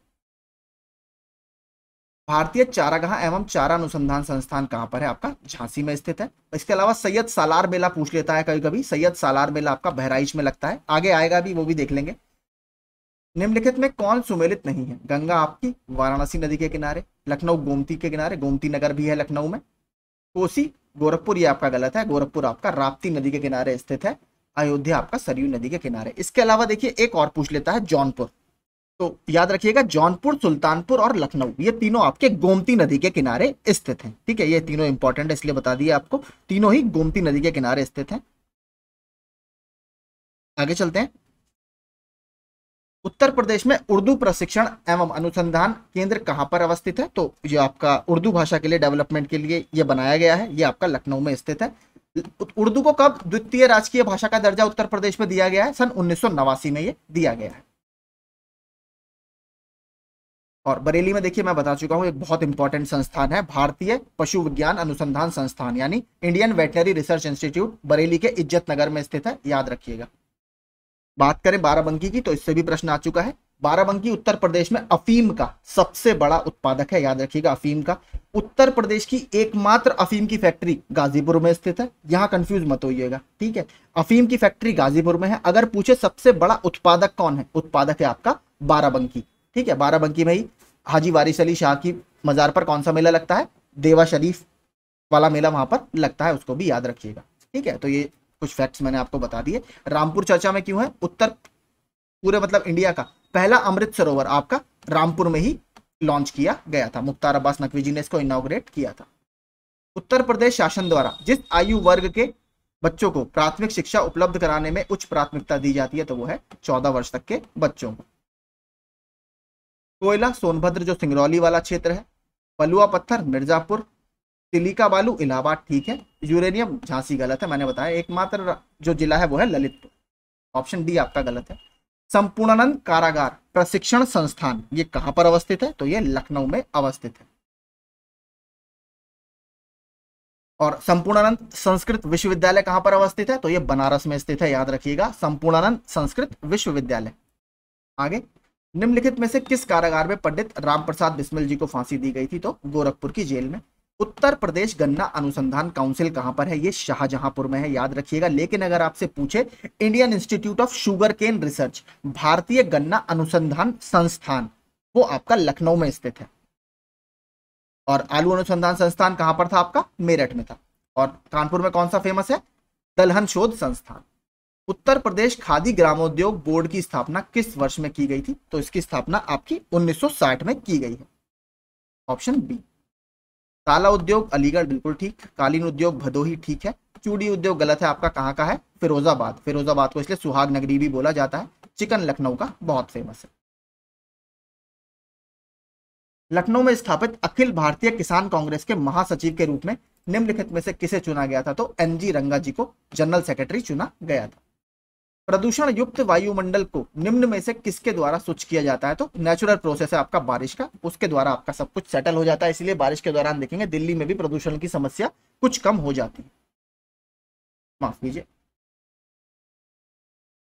भारतीय चारागाह एवं चारा अनुसंधान संस्थान कहां पर है आपका झांसी में स्थित है इसके अलावा सैयद सालार मेला पूछ लेता है कभी कभी सैयद सालार मेला आपका बहराइच में लगता है आगे आएगा भी वो भी देख लेंगे निम्नलिखित में कौन सुमेलित नहीं है गंगा आपकी वाराणसी नदी के किनारे लखनऊ गोमती के किनारे गोमती नगर भी है लखनऊ में कोसी गोरखपुर ये आपका गलत है गोरखपुर आपका राप्ती नदी के किनारे स्थित है अयोध्या आपका सरयू नदी के किनारे इसके अलावा देखिए एक और पूछ लेता है जौनपुर तो याद रखिएगा जौनपुर सुल्तानपुर और लखनऊ ये तीनों आपके गोमती नदी के किनारे स्थित हैं ठीक है ये तीनों इंपॉर्टेंट है इसलिए बता दिए आपको तीनों ही गोमती नदी के किनारे स्थित हैं आगे चलते हैं उत्तर प्रदेश में उर्दू प्रशिक्षण एवं अनुसंधान केंद्र कहां पर अवस्थित है तो ये आपका उर्दू भाषा के लिए डेवलपमेंट के लिए ये बनाया गया है ये आपका लखनऊ में स्थित है उर्दू को कब द्वितीय राजकीय भाषा का दर्जा उत्तर प्रदेश में दिया गया है सन उन्नीस में ये दिया गया है और बरेली में देखिए मैं बता चुका हूं एक बहुत इंपॉर्टेंट संस्थान है भारतीय पशु विज्ञान अनुसंधान संस्थान यानी Indian veterinary research institute Bareilly के इज्जत नगर में स्थित है याद रखिएगा बात करें बाराबंकी की तो इससे भी प्रश्न आ चुका है बाराबंकी उत्तर प्रदेश में अफीम का सबसे बड़ा उत्पादक है याद रखिएगा अफीम का उत्तर प्रदेश की एकमात्र अफीम की फैक्ट्री गाजीपुर में स्थित है यहाँ कंफ्यूज मत होइएगा ठीक है अफीम की फैक्ट्री गाजीपुर में है अगर पूछे सबसे बड़ा उत्पादक कौन है उत्पादक है आपका बाराबंकी ठीक है बाराबंकी में ही हाजी वारिस अली शाह की मज़ार पर कौन सा मेला लगता है देवा शरीफ वाला मेला वहां पर लगता है उसको भी याद रखिएगा ठीक है तो ये कुछ फैक्ट्स मैंने आपको बता दिए रामपुर चर्चा में क्यों है उत्तर पूरे मतलब इंडिया का पहला अमृत सरोवर आपका रामपुर में ही लॉन्च किया गया था मुख्तार अब्बास नकवी जी ने इसको इनाग्रेट किया था उत्तर प्रदेश शासन द्वारा जिस आयु वर्ग के बच्चों को प्राथमिक शिक्षा उपलब्ध कराने में उच्च प्राथमिकता दी जाती है तो वो है चौदह वर्ष तक के बच्चों को कोयला सोनभद्र जो सिंगरौली वाला क्षेत्र है बलुआ पत्थर मिर्जापुर तिलिका बालू इलाहाबाद ठीक है यूरेनियम झांसी गलत है मैंने बताया एकमात्र जो जिला है वो है ललितपुर ऑप्शन डी आपका गलत है संपूर्णानंद कारागार प्रशिक्षण संस्थान ये कहां पर अवस्थित है तो ये लखनऊ में अवस्थित है और संपूर्णानंद संस्कृत विश्वविद्यालय कहां पर अवस्थित है तो ये बनारस में स्थित है याद रखिएगा संपूर्णानंद संस्कृत विश्वविद्यालय आगे निम्नलिखित में से किस कारागार में पंडित रामप्रसाद बिस्मिल जी को फांसी दी गई थी तो गोरखपुर की जेल में उत्तर प्रदेश गन्ना अनुसंधान काउंसिल कहां पर है ये शाहजहांपुर में है याद रखिएगा लेकिन अगर आपसे पूछे Indian institute of sugar cane research भारतीय गन्ना अनुसंधान संस्थान वो आपका लखनऊ में स्थित है और आलू अनुसंधान संस्थान कहां पर था आपका मेरठ में था और कानपुर में कौन सा फेमस है दलहन शोध संस्थान उत्तर प्रदेश खादी ग्रामोद्योग बोर्ड की स्थापना किस वर्ष में की गई थी तो इसकी स्थापना आपकी 1960 में की गई है ऑप्शन बी काला उद्योग अलीगढ़ बिल्कुल ठीक कालीन उद्योग भदोही ठीक है चूड़ी उद्योग गलत है आपका कहाँ का है फिरोजाबाद फिरोजाबाद को इसलिए सुहाग नगरी भी बोला जाता है चिकन लखनऊ का बहुत फेमस है लखनऊ में स्थापित अखिल भारतीय किसान कांग्रेस के महासचिव के रूप में निम्नलिखित में से किसे चुना गया था तो एनजी रंगा जी को जनरल सेक्रेटरी चुना गया था प्रदूषण युक्त वायुमंडल को निम्न में से किसके द्वारा स्वच्छ किया जाता है तो नेचुरल प्रोसेस है आपका बारिश का उसके द्वारा आपका सब कुछ सेटल हो जाता है इसलिए बारिश के दौरान देखेंगे दिल्ली में भी प्रदूषण की समस्या कुछ कम हो जाती है माफ कीजिए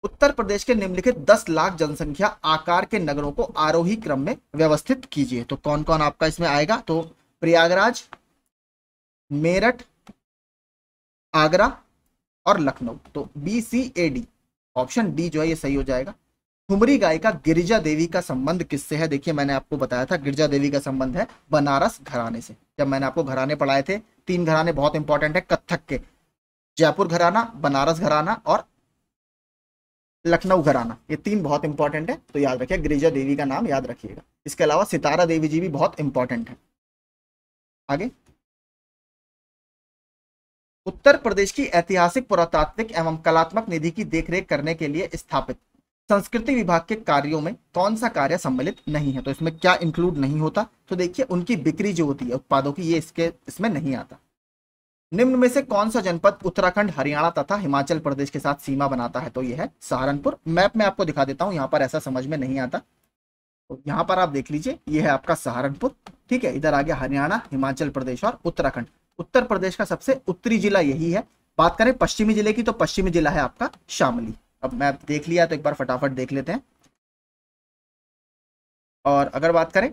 उत्तर प्रदेश के निम्नलिखित 10 लाख जनसंख्या आकार के नगरों को आरोही क्रम में व्यवस्थित कीजिए तो कौन कौन आपका इसमें आएगा तो प्रयागराज मेरठ आगरा और लखनऊ तो B C A D option D जो है ये सही हो जाएगा ठुमरी का गिरिजा देवी का संबंध किससे है देखिए मैंने आपको बताया था गिरिजा देवी का संबंध है बनारस घराने से जब मैंने आपको घराने पढ़ाए थे तीन घराने बहुत इंपॉर्टेंट है कत्थक के जयपुर घराना बनारस घराना और लखनऊ घराना ये तीन बहुत इंपॉर्टेंट है तो याद रखिए गिरिजा देवी का नाम याद रखिएगा इसके अलावा सितारा देवी जी भी बहुत इंपॉर्टेंट है आगे उत्तर प्रदेश की ऐतिहासिक पुरातात्विक एवं कलात्मक निधि की देखरेख करने के लिए स्थापित संस्कृति विभाग के कार्यों में कौन सा कार्य सम्मिलित नहीं है तो इसमें क्या इंक्लूड नहीं होता तो देखिए उनकी बिक्री जो होती है उत्पादों की ये इसके इसमें नहीं आता निम्न में से कौन सा जनपद उत्तराखंड हरियाणा तथा हिमाचल प्रदेश के साथ सीमा बनाता है तो यह है सहारनपुर मैप में आपको दिखा देता हूँ यहाँ पर ऐसा समझ में नहीं आता तो यहाँ पर आप देख लीजिए यह है आपका सहारनपुर ठीक है इधर आ गया हरियाणा हिमाचल प्रदेश और उत्तराखंड उत्तर प्रदेश का सबसे उत्तरी जिला यही है बात करें पश्चिमी जिले की तो पश्चिमी जिला है आपका शामली अब मैप देख लिया तो एक बार फटाफट देख लेते हैं और अगर बात करें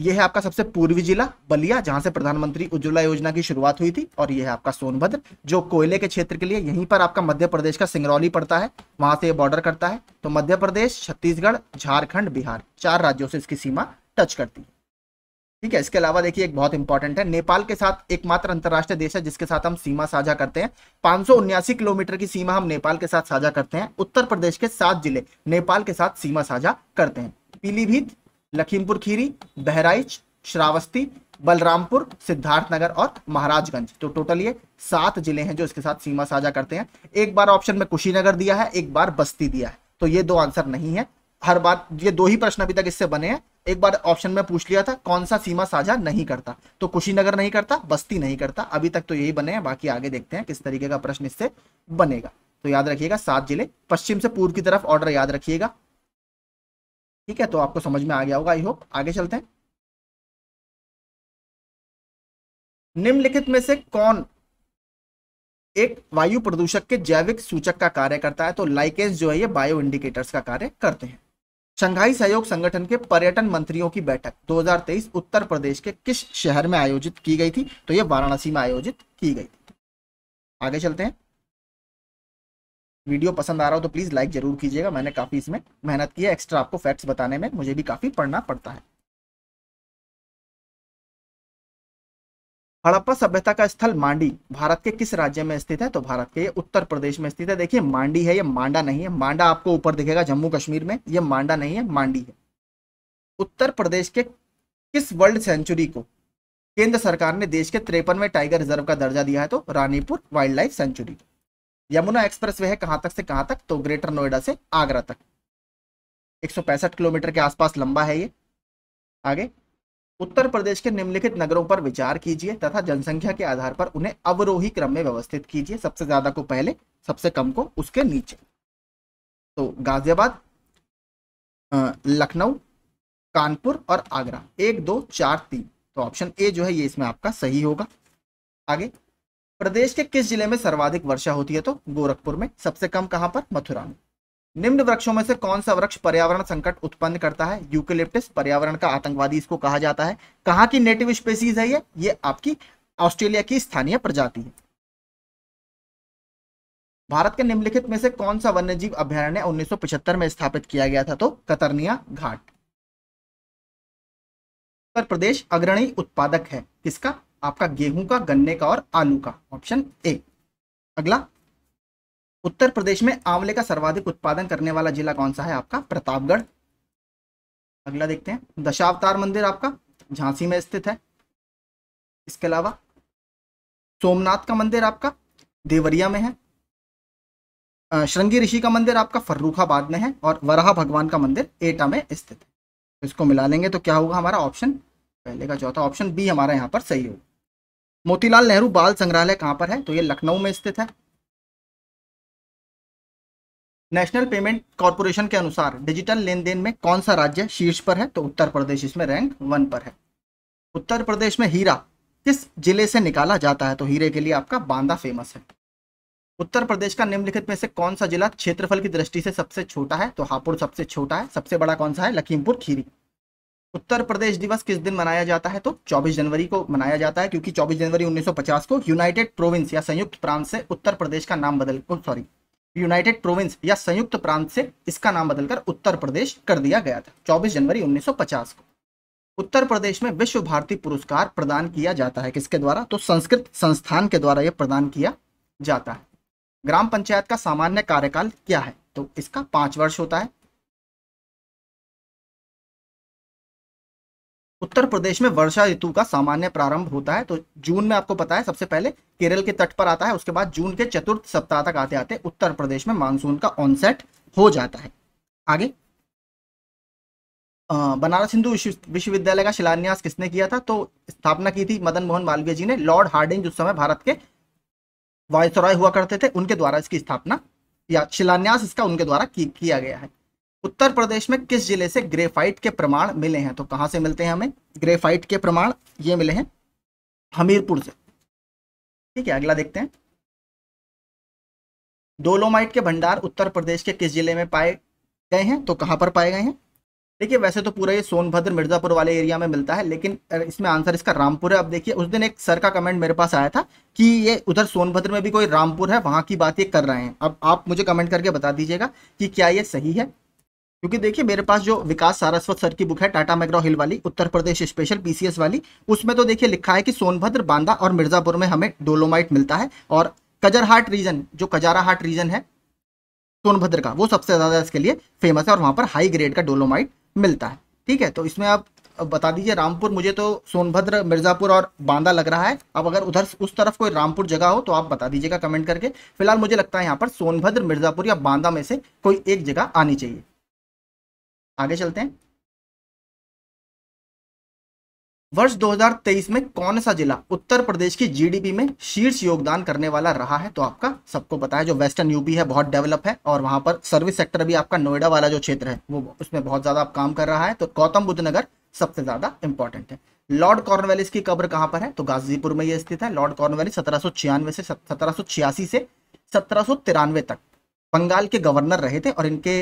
यह है आपका सबसे पूर्वी जिला बलिया जहां से प्रधानमंत्री उज्ज्वला योजना की शुरुआत हुई थी और यह है आपका सोनभद्र जो कोयले के क्षेत्र के लिए यहीं पर आपका मध्य प्रदेश का सिंगरौली पड़ता है वहां से यह बॉर्डर करता है तो मध्य प्रदेश छत्तीसगढ़ झारखंड बिहार चार राज्यों से इसकी सीमा टच करती है ठीक है इसके अलावा देखिए एक बहुत इंपॉर्टेंट है नेपाल के साथ एकमात्र अंतर्राष्ट्रीय देश है जिसके साथ हम सीमा साझा करते हैं पांच किलोमीटर की सीमा हम नेपाल के साथ साझा करते हैं उत्तर प्रदेश के सात जिले नेपाल के साथ सीमा साझा करते हैं पीलीभीत लखीमपुर खीरी बहराइच श्रावस्ती बलरामपुर सिद्धार्थनगर और महाराजगंज तो टोटल ये सात जिले हैं जो इसके साथ सीमा साझा करते हैं एक बार ऑप्शन में कुशीनगर दिया है एक बार बस्ती दिया है तो ये दो आंसर नहीं है हर बार ये दो ही प्रश्न अभी तक इससे बने हैं एक बार ऑप्शन में पूछ लिया था कौन सा सीमा साझा नहीं करता तो कुशीनगर नहीं करता बस्ती नहीं करता अभी तक तो यही बने हैं बाकी आगे देखते हैं किस तरीके का प्रश्न इससे बनेगा तो याद रखिएगा सात जिले पश्चिम से पूर्व की तरफ ऑर्डर याद रखिएगा ठीक है तो आपको समझ में आ गया होगा आई होप आगे चलते हैं निम्नलिखित में से कौन एक वायु प्रदूषक के जैविक सूचक का कार्य करता है तो लाइकेंस जो है ये बायो इंडिकेटर्स का कार्य करते हैं शंघाई सहयोग संगठन के पर्यटन मंत्रियों की बैठक 2023 उत्तर प्रदेश के किस शहर में आयोजित की गई थी तो यह वाराणसी में आयोजित की गई थी आगे चलते हैं वीडियो पसंद आ रहा हो तो प्लीज लाइक जरूर कीजिएगा मैंने काफी इसमें मेहनत की है एक्स्ट्रा आपको फैक्ट्स बताने में मुझे भी काफी पढ़ना पड़ता है हड़प्पा सभ्यता का स्थल मांडी भारत के किस राज्य में स्थित है तो भारत के उत्तर प्रदेश में स्थित है देखिए मांडी है ये मांडा नहीं है मांडा आपको ऊपर दिखेगा जम्मू कश्मीर में ये मांडा नहीं है मांडी है उत्तर प्रदेश के किस वर्ल्ड सेंचुरी को केंद्र सरकार ने देश के तिरपनवे टाइगर रिजर्व का दर्जा दिया है तो Ranipur wildlife sanctuary Yamuna express है कहां तक से कहां तक तो ग्रेटर नोएडा से आगरा तक एक किलोमीटर के आसपास लंबा है ये आगे उत्तर प्रदेश के निम्नलिखित नगरों पर विचार कीजिए तथा जनसंख्या के आधार पर उन्हें अवरोही क्रम में व्यवस्थित कीजिए सबसे ज्यादा को पहले सबसे कम को उसके नीचे तो गाजियाबाद लखनऊ कानपुर और आगरा एक दो चार तीन तो ऑप्शन ए जो है ये इसमें आपका सही होगा आगे प्रदेश के किस जिले में सर्वाधिक वर्षा होती है तो गोरखपुर में सबसे कम कहां पर मथुरा में निम्न वृक्षों में से कौन सा वृक्ष पर्यावरण संकट उत्पन्न करता है यूकेलिप्टिस पर्यावरण का आतंकवादी इसको कहा जाता है कहाँ की नेटिव स्पेसीज है ये ये आपकी ऑस्ट्रेलिया की स्थानीय प्रजाति है भारत के निम्नलिखित में से कौन सा वन्यजीव अभ्यारण्य 1975 में स्थापित किया गया था तो कतरनिया घाट उत्तर प्रदेश अग्रणी उत्पादक है किसका आपका गेहूं का गन्ने का और आलू का ऑप्शन ए अगला उत्तर प्रदेश में आंवले का सर्वाधिक उत्पादन करने वाला जिला कौन सा है आपका प्रतापगढ़ अगला देखते हैं दशावतार मंदिर आपका झांसी में स्थित है इसके अलावा सोमनाथ का मंदिर आपका देवरिया में है श्रृंगी ऋषि का मंदिर आपका फर्रुखाबाद में है और वराह भगवान का मंदिर एटा में स्थित है तो इसको मिला लेंगे तो क्या होगा हमारा ऑप्शन पहले का चौथा ऑप्शन बी हमारा यहाँ पर सही होगा मोतीलाल नेहरू बाल संग्रहालय कहाँ पर है तो ये लखनऊ में स्थित है नेशनल पेमेंट कॉरपोरेशन के अनुसार डिजिटल लेन देन में कौन सा राज्य शीर्ष पर है तो उत्तर प्रदेश इसमें रैंक वन पर है उत्तर प्रदेश में हीरा किस जिले से निकाला जाता है तो हीरे के लिए आपका बांदा फेमस है उत्तर प्रदेश का निम्नलिखित में से कौन सा जिला क्षेत्रफल की दृष्टि से सबसे छोटा है तो हापुड़ सबसे छोटा है सबसे बड़ा कौन सा है लखीमपुर खीरी उत्तर प्रदेश दिवस किस दिन मनाया जाता है तो 24 जनवरी को मनाया जाता है क्योंकि 24 जनवरी 1950 को यूनाइटेड प्रोविंस या संयुक्त प्रांत से उत्तर प्रदेश का नाम बदल सॉरी यूनाइटेड प्रोविंस या संयुक्त प्रांत से इसका नाम बदलकर उत्तर प्रदेश कर दिया गया था 24 जनवरी 1950 को उत्तर प्रदेश में विश्व भारती पुरस्कार प्रदान किया जाता है किसके द्वारा तो संस्कृत संस्थान के द्वारा यह प्रदान किया जाता है ग्राम पंचायत का सामान्य कार्यकाल क्या है तो इसका पांच वर्ष होता है उत्तर प्रदेश में वर्षा ऋतु का सामान्य प्रारंभ होता है तो जून में आपको पता है सबसे पहले केरल के तट पर आता है उसके बाद जून के चतुर्थ सप्ताह तक आते आते उत्तर प्रदेश में मानसून का ऑनसेट हो जाता है आगे बनारस हिंदू विश्वविद्यालय का शिलान्यास किसने किया था तो स्थापना की थी मदन मोहन मालवीय जी ने लॉर्ड हार्डिंग उस समय भारत के वायसराय हुआ करते थे उनके द्वारा इसकी स्थापना या शिलान्यास इसका उनके द्वारा किया गया है उत्तर प्रदेश में किस जिले से ग्रेफाइट के प्रमाण मिले हैं तो कहाँ से मिलते हैं हमें ग्रेफाइट के प्रमाण ये मिले हैं हमीरपुर से ठीक है अगला देखते हैं डोलोमाइट के भंडार उत्तर प्रदेश के किस जिले में पाए गए हैं तो कहां पर पाए गए हैं देखिए वैसे तो पूरा ये सोनभद्र मिर्ज़ापुर वाले एरिया में मिलता है लेकिन इसमें आंसर इसका रामपुर है अब देखिए उस दिन एक सर का कमेंट मेरे पास आया था कि ये उधर सोनभद्र में भी कोई रामपुर है वहां की बात ये कर रहे हैं अब आप मुझे कमेंट करके बता दीजिएगा कि क्या ये सही है क्योंकि देखिए मेरे पास जो विकास सारस्वत सर की बुक है टाटा मैग्रो हिल वाली उत्तर प्रदेश स्पेशल पीसीएस वाली उसमें तो देखिए लिखा है कि सोनभद्र बांदा और मिर्जापुर में हमें डोलोमाइट मिलता है और कजरहाट रीजन जो हाट रीजन है सोनभद्र का वो सबसे ज़्यादा इसके लिए फेमस है और वहाँ पर हाई ग्रेड का डोलोमाइट मिलता है ठीक है तो इसमें आप बता दीजिए रामपुर मुझे तो सोनभद्र मिर्ज़ापुर और बांदा लग रहा है अब अगर उधर उस तरफ कोई रामपुर जगह हो तो आप बता दीजिएगा कमेंट करके फिलहाल मुझे लगता है यहाँ पर सोनभद्र मिर्ज़ापुर या बांदा में से कोई एक जगह आनी चाहिए आगे चलते हैं वर्ष 2023 में कौन सा जिला उत्तर प्रदेश की जीडीपी में शीर्ष योगदान करने वाला रहा है तो आपका सबको पता है जो वेस्टर्न यूपी है बहुत डेवलप है और वहां पर सर्विस सेक्टर भी आपका नोएडा वाला जो क्षेत्र है वो उसमें बहुत ज्यादा आप काम कर रहा है तो गौतम बुद्ध नगर सबसे ज्यादा इंपॉर्टेंट है लॉर्ड कॉर्नवेलिस की कब्र कहां पर है तो गाजीपुर में यह स्थित है लॉर्ड कॉर्नवेलिस सत्रह से सत्रह से सत्रह तक बंगाल के गवर्नर रहे थे और इनके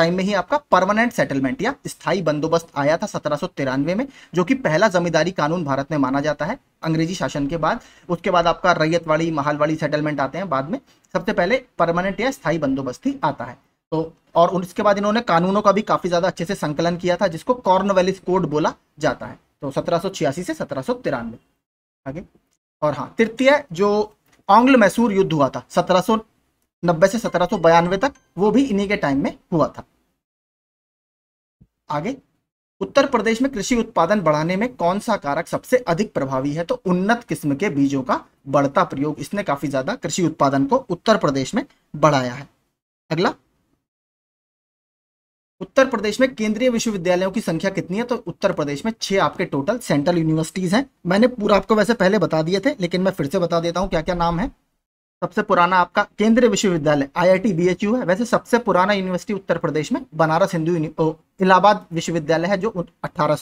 टाइम में ही आपका परमानेंट सेटलमेंट या स्थायी बंदोबस्त आया था सत्रह में जो कि पहला जमींदारी कानून भारत में माना जाता है अंग्रेजी शासन के बाद उसके बाद आपका रैयतवाड़ी महालवाड़ी सेटलमेंट आते हैं बाद में सबसे पहले परमानेंट या स्थायी बंदोबस्त ही आता है तो और उसके बाद इन्होंने कानूनों का भी काफी ज्यादा अच्छे से संकलन किया था जिसको कॉर्नवेलिस कोड बोला जाता है तो सत्रह से सत्रह आगे और हाँ तृतीय जो आंग्ल मैसूर युद्ध हुआ था सत्रह नब्बे से सत्रह तक वो भी इन्हीं के टाइम में हुआ था आगे उत्तर प्रदेश में कृषि उत्पादन बढ़ाने में कौन सा कारक सबसे अधिक प्रभावी है तो उन्नत किस्म के बीजों का बढ़ता प्रयोग इसने काफी ज्यादा कृषि उत्पादन को उत्तर प्रदेश में बढ़ाया है अगला उत्तर प्रदेश में केंद्रीय विश्वविद्यालयों की संख्या कितनी है तो उत्तर प्रदेश में छह आपके टोटल सेंट्रल यूनिवर्सिटीज हैं मैंने पूरा आपको वैसे पहले बता दिए थे लेकिन मैं फिर से बता देता हूँ क्या क्या नाम है सबसे पुराना आपका केंद्रीय विश्वविद्यालय आईआईटी बीएचयू है वैसे सबसे पुराना यूनिवर्सिटी उत्तर प्रदेश में बनारस हिंदू इलाहाबाद विश्वविद्यालय है जो अठारह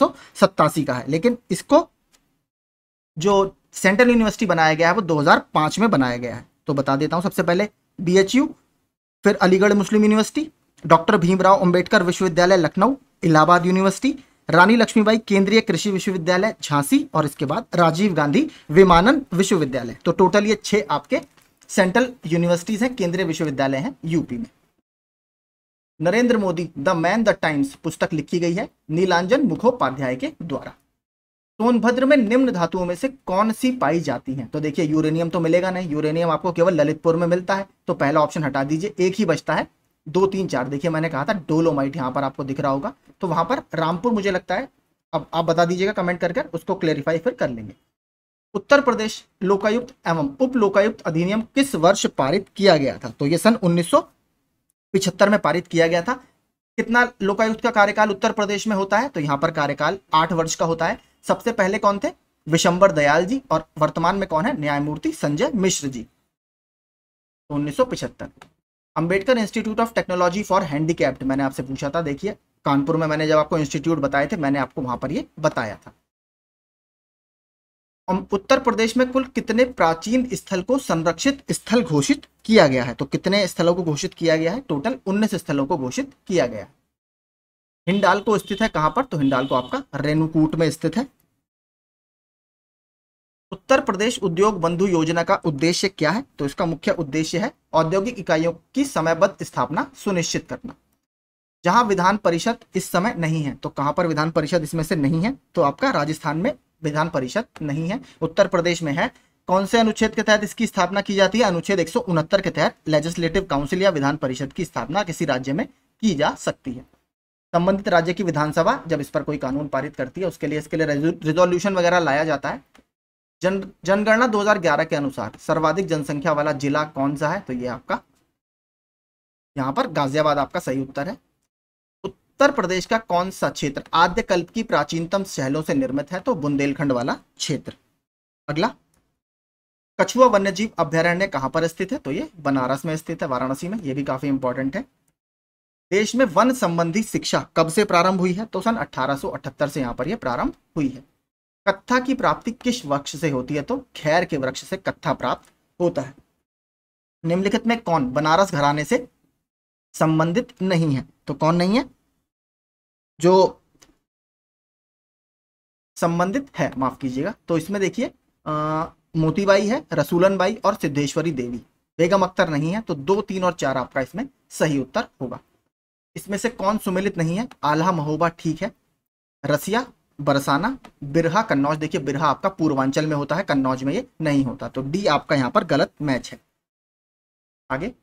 का है लेकिन इसको जो सेंट्रल यूनिवर्सिटी बनाया गया है वो 2005 में बनाया गया है तो बता देता हूँ सबसे पहले बीएचयू फिर अलीगढ़ मुस्लिम यूनिवर्सिटी डॉक्टर भीमराव अंबेडकर विश्वविद्यालय लखनऊ इलाहाबाद यूनिवर्सिटी रानी लक्ष्मीबाई केंद्रीय कृषि विश्वविद्यालय झांसी और इसके बाद राजीव गांधी विमानन विश्वविद्यालय तो टोटल ये छह आपके सेंट्रल यूनिवर्सिटीज हैं केंद्रीय विश्वविद्यालय हैं यूपी में Narendra Modi the man the times पुस्तक लिखी गई है नीलांजन मुखोपाध्याय के द्वारा सोनभद्र में निम्न धातुओं में से कौन सी पाई जाती है तो देखिए यूरेनियम तो मिलेगा नहीं यूरेनियम आपको केवल ललितपुर में मिलता है तो पहला ऑप्शन हटा दीजिए एक ही बचता है दो तीन चार देखिए मैंने कहा था डोलोमाइट यहाँ पर आपको दिख रहा होगा तो वहां पर रामपुर मुझे लगता है अब आप बता दीजिएगा कमेंट कर उसको क्लेरिफाई फिर कर लेंगे उत्तर प्रदेश लोकायुक्त एवं उप लोकायुक्त अधिनियम किस वर्ष पारित किया गया था तो यह सन उन्नीस में पारित किया गया था कितना लोकायुक्त का कार्यकाल उत्तर प्रदेश में होता है तो यहां पर कार्यकाल आठ वर्ष का होता है सबसे पहले कौन थे विशंबर दयाल जी और वर्तमान में कौन है न्यायमूर्ति संजय मिश्र जी तो उन्नीस Ambedkar institute of technology for handicapped मैंने आपसे पूछा था देखिए कानपुर में मैंने जब आपको इंस्टीट्यूट बताए थे मैंने आपको वहां पर ये बताया था उत्तर प्रदेश में कुल कितने प्राचीन स्थल को संरक्षित स्थल घोषित किया गया है तो कितने स्थलों को घोषित किया गया है टोटल उन्नीस स्थलों को घोषित किया गया हिंडाल को स्थित है कहां पर तो हिंडाल को आपका रेणुकूट में स्थित है उत्तर प्रदेश उद्योग बंधु योजना का उद्देश्य क्या है तो इसका मुख्य उद्देश्य है औद्योगिक इकाइयों की समयबद्ध स्थापना सुनिश्चित करना जहां विधान परिषद इस समय नहीं है तो कहां पर विधान परिषद इसमें से नहीं है तो आपका राजस्थान में विधान परिषद नहीं है उत्तर प्रदेश में है कौन से अनुच्छेद के तहत इसकी स्थापना की जाती है अनुच्छेद एक के तहत लेजिस्लेटिव काउंसिल या विधान परिषद की स्थापना किसी राज्य में की जा सकती है संबंधित राज्य की विधानसभा जब इस पर कोई कानून पारित करती है उसके लिए इसके लिए रिजोल्यूशन वगैरह लाया जाता है जन जनगणना 2011 के अनुसार सर्वाधिक जनसंख्या वाला जिला कौन सा है तो ये आपका यहाँ पर गाजियाबाद आपका सही उत्तर है उत्तर प्रदेश का कौन सा क्षेत्र आद्य कल्प की प्राचीनतम शहलों से निर्मित है तो बुंदेलखंड वाला क्षेत्र अगला कछुआ वन्यजीव अभ्यारण्य कहां पर स्थित है तो ये बनारस में स्थित है वाराणसी में ये भी काफी इंपॉर्टेंट है देश में वन संबंधी शिक्षा कब से प्रारंभ हुई है तो सन 1878 से यहाँ पर यह प्रारंभ हुई है कत्था की प्राप्ति किस वृक्ष से होती है तो खैर के वृक्ष से कत्था प्राप्त होता है निम्नलिखित में कौन बनारस घराने से संबंधित नहीं है तो कौन नहीं है जो संबंधित है माफ कीजिएगा तो इसमें देखिए मोतीबाई है रसूलन बाई और सिद्धेश्वरी देवी बेगम अख्तर नहीं है तो दो तीन और चार आपका इसमें सही उत्तर होगा इसमें से कौन सुमिलित नहीं है आल्हा महोबा ठीक है रसिया बरसाना बिरहा कन्नौज देखिए बिरहा आपका पूर्वांचल में होता है कन्नौज में ये नहीं होता तो डी आपका यहाँ पर गलत मैच है आगे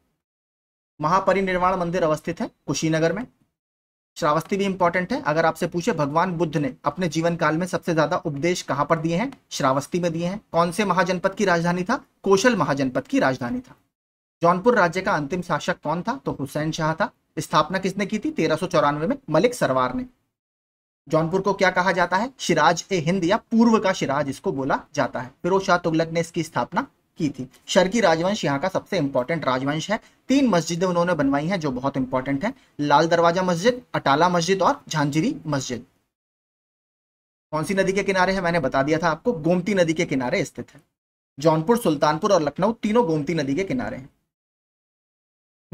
महापरिनिर्वाण मंदिर अवस्थित है कुशीनगर में श्रावस्ती भी इंपॉर्टेंट है अगर आपसे पूछे भगवान बुद्ध ने अपने जीवन काल में सबसे ज्यादा उपदेश कहां पर दिए हैं श्रावस्ती में दिए हैं कौन से महाजनपद की राजधानी था कौशल महाजनपद की राजधानी था जौनपुर राज्य का अंतिम शासक कौन था तो हुसैन शाह था स्थापना किसने की थी तेरह में मलिक सरवार ने जौनपुर को क्या कहा जाता है शिराज ए हिंद या पूर्व का शिराज इसको बोला जाता है फिरोज शाह तुगलक ने इसकी स्थापना की थी शर्की राजवंश यहाँ का सबसे इंपॉर्टेंट राजवंश है तीन मस्जिदें उन्होंने बनवाई हैं जो बहुत इंपॉर्टेंट है लाल दरवाजा मस्जिद अटाला मस्जिद और झांझिरी मस्जिद कौन सी नदी के किनारे है मैंने बता दिया था आपको गोमती नदी के किनारे स्थित है जौनपुर सुल्तानपुर और लखनऊ तीनों गोमती नदी के किनारे हैं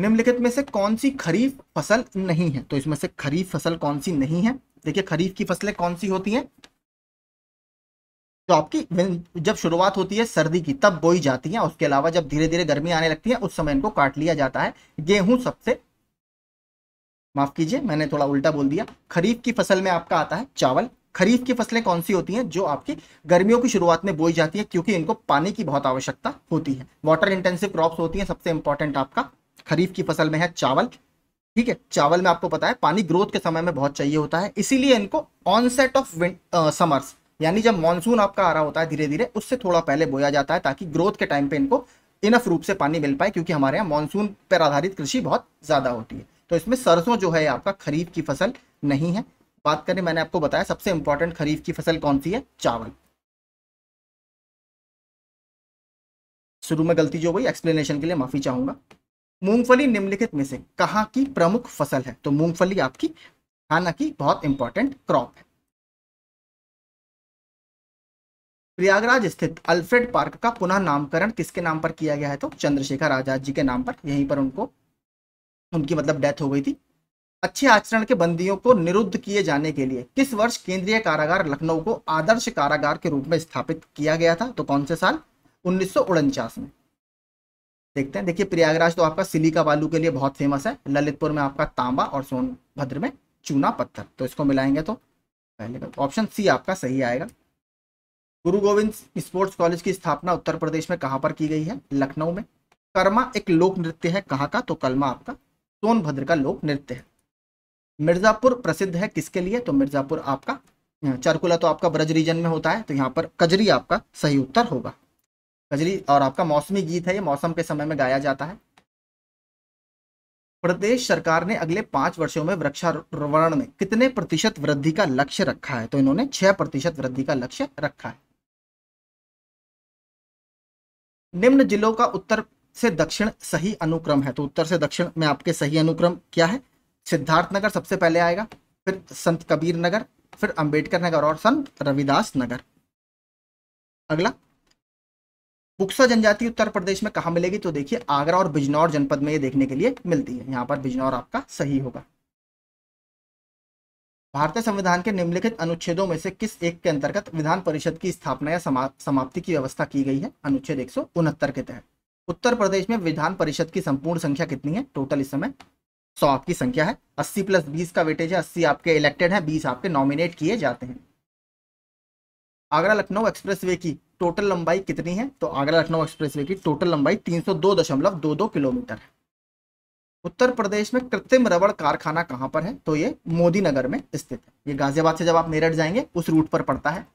निम्नलिखित में से कौन सी खरीफ फसल नहीं है तो इसमें से खरीफ फसल कौन सी नहीं है देखिए खरीफ की फसलें कौन सी होती हैं जो तो आपकी जब शुरुआत होती है सर्दी की तब बोई जाती है उसके अलावा जब धीरे धीरे गर्मी आने लगती है उस समय इनको काट लिया जाता है गेहूं सबसे माफ कीजिए मैंने थोड़ा उल्टा बोल दिया खरीफ की फसल में आपका आता है चावल खरीफ की फसलें कौन सी होती हैं जो आपकी गर्मियों की शुरुआत में बोई जाती है क्योंकि इनको पानी की बहुत आवश्यकता होती है वाटर इंटेंसिव क्रॉप्स होती हैं सबसे इंपॉर्टेंट आपका खरीफ की फसल में है चावल ठीक है चावल में आपको पता है पानी ग्रोथ के समय में बहुत चाहिए होता है इसीलिए इनको ऑनसेट ऑफ समर्स यानी जब मानसून आपका आ रहा होता है धीरे धीरे उससे थोड़ा पहले बोया जाता है ताकि ग्रोथ के टाइम पे इनको इनफ रूप से पानी मिल पाए क्योंकि हमारे यहाँ मानसून पर आधारित कृषि बहुत ज़्यादा होती है तो इसमें सरसों जो है आपका खरीफ की फसल नहीं है बात करें मैंने आपको बताया सबसे इंपॉर्टेंट खरीफ की फसल कौन सी है चावल शुरू में गलती जो हुई एक्सप्लेनेशन के लिए माफी चाहूंगा मूंगफली निम्नलिखित में से कहाँ की प्रमुख फसल है तो मूंगफली आपकी खाना की बहुत इंपॉर्टेंट क्रॉप है प्रयागराज स्थित अल्फ्रेड पार्क का पुनः नामकरण किसके नाम पर किया गया है तो चंद्रशेखर आजाद जी के नाम पर यहीं पर उनको उनकी मतलब डेथ हो गई थी अच्छे आचरण के बंदियों को निरुद्ध किए जाने के लिए किस वर्ष केंद्रीय कारागार लखनऊ को आदर्श कारागार के रूप में स्थापित किया गया था तो कौन से साल उन्नीस में देखते हैं देखिए प्रयागराज तो आपका सिलिका बालू के लिए बहुत फेमस है ललितपुर में आपका तांबा और सोनभद्र में चूना पत्थर तो इसको मिलाएंगे तो पहले ऑप्शन तो सी आपका सही आएगा गुरु गोविंद स्पोर्ट्स कॉलेज की स्थापना उत्तर प्रदेश में कहां पर की गई है लखनऊ में कर्मा एक लोक नृत्य है कहाँ का तो कलमा आपका सोनभद्र का लोक नृत्य है मिर्जापुर प्रसिद्ध है किसके लिए तो मिर्जापुर आपका चारकुला तो आपका ब्रज रीजन में होता है तो यहाँ पर कजरी आपका सही उत्तर होगा कजरी और आपका मौसमी गीत है ये मौसम के समय में गाया जाता है प्रदेश सरकार ने अगले पांच वर्षों में वृक्षारोपण में कितने प्रतिशत वृद्धि का लक्ष्य रखा है तो इन्होंने छह प्रतिशत वृद्धि का लक्ष्य रखा है निम्न जिलों का उत्तर से दक्षिण सही अनुक्रम है तो उत्तर से दक्षिण में आपके सही अनुक्रम क्या है सिद्धार्थनगर सबसे पहले आएगा फिर संत कबीर नगर फिर अंबेडकर नगर और संत रविदास नगर अगला बुक्सा जनजाति उत्तर प्रदेश में कहा मिलेगी तो देखिए आगरा और बिजनौर जनपद में ये देखने के लिए मिलती है यहाँ पर बिजनौर आपका सही होगा भारतीय संविधान के निम्नलिखित अनुच्छेदों में से किस एक के अंतर्गत विधान परिषद की स्थापना या समाप्ति की व्यवस्था की गई है अनुच्छेद एक के तहत उत्तर प्रदेश में विधान परिषद की संपूर्ण संख्या कितनी है टोटल इस समय सौ आपकी संख्या है अस्सी प्लस बीस का वेटेज है अस्सी आपके इलेक्टेड है बीस आपके नॉमिनेट किए जाते हैं आगरा लखनऊ एक्सप्रेसवे की टोटल लंबाई कितनी है तो आगरा लखनऊ एक्सप्रेसवे की टोटल लंबाई तीन सौ दो दशमलव दो दो किलोमीटर है उत्तर प्रदेश में कृत्रिम रबड़ कारखाना कहां पर है तो ये मोदी नगर में स्थित है ये गाजियाबाद से जब आप मेरठ जाएंगे उस रूट पर पड़ता है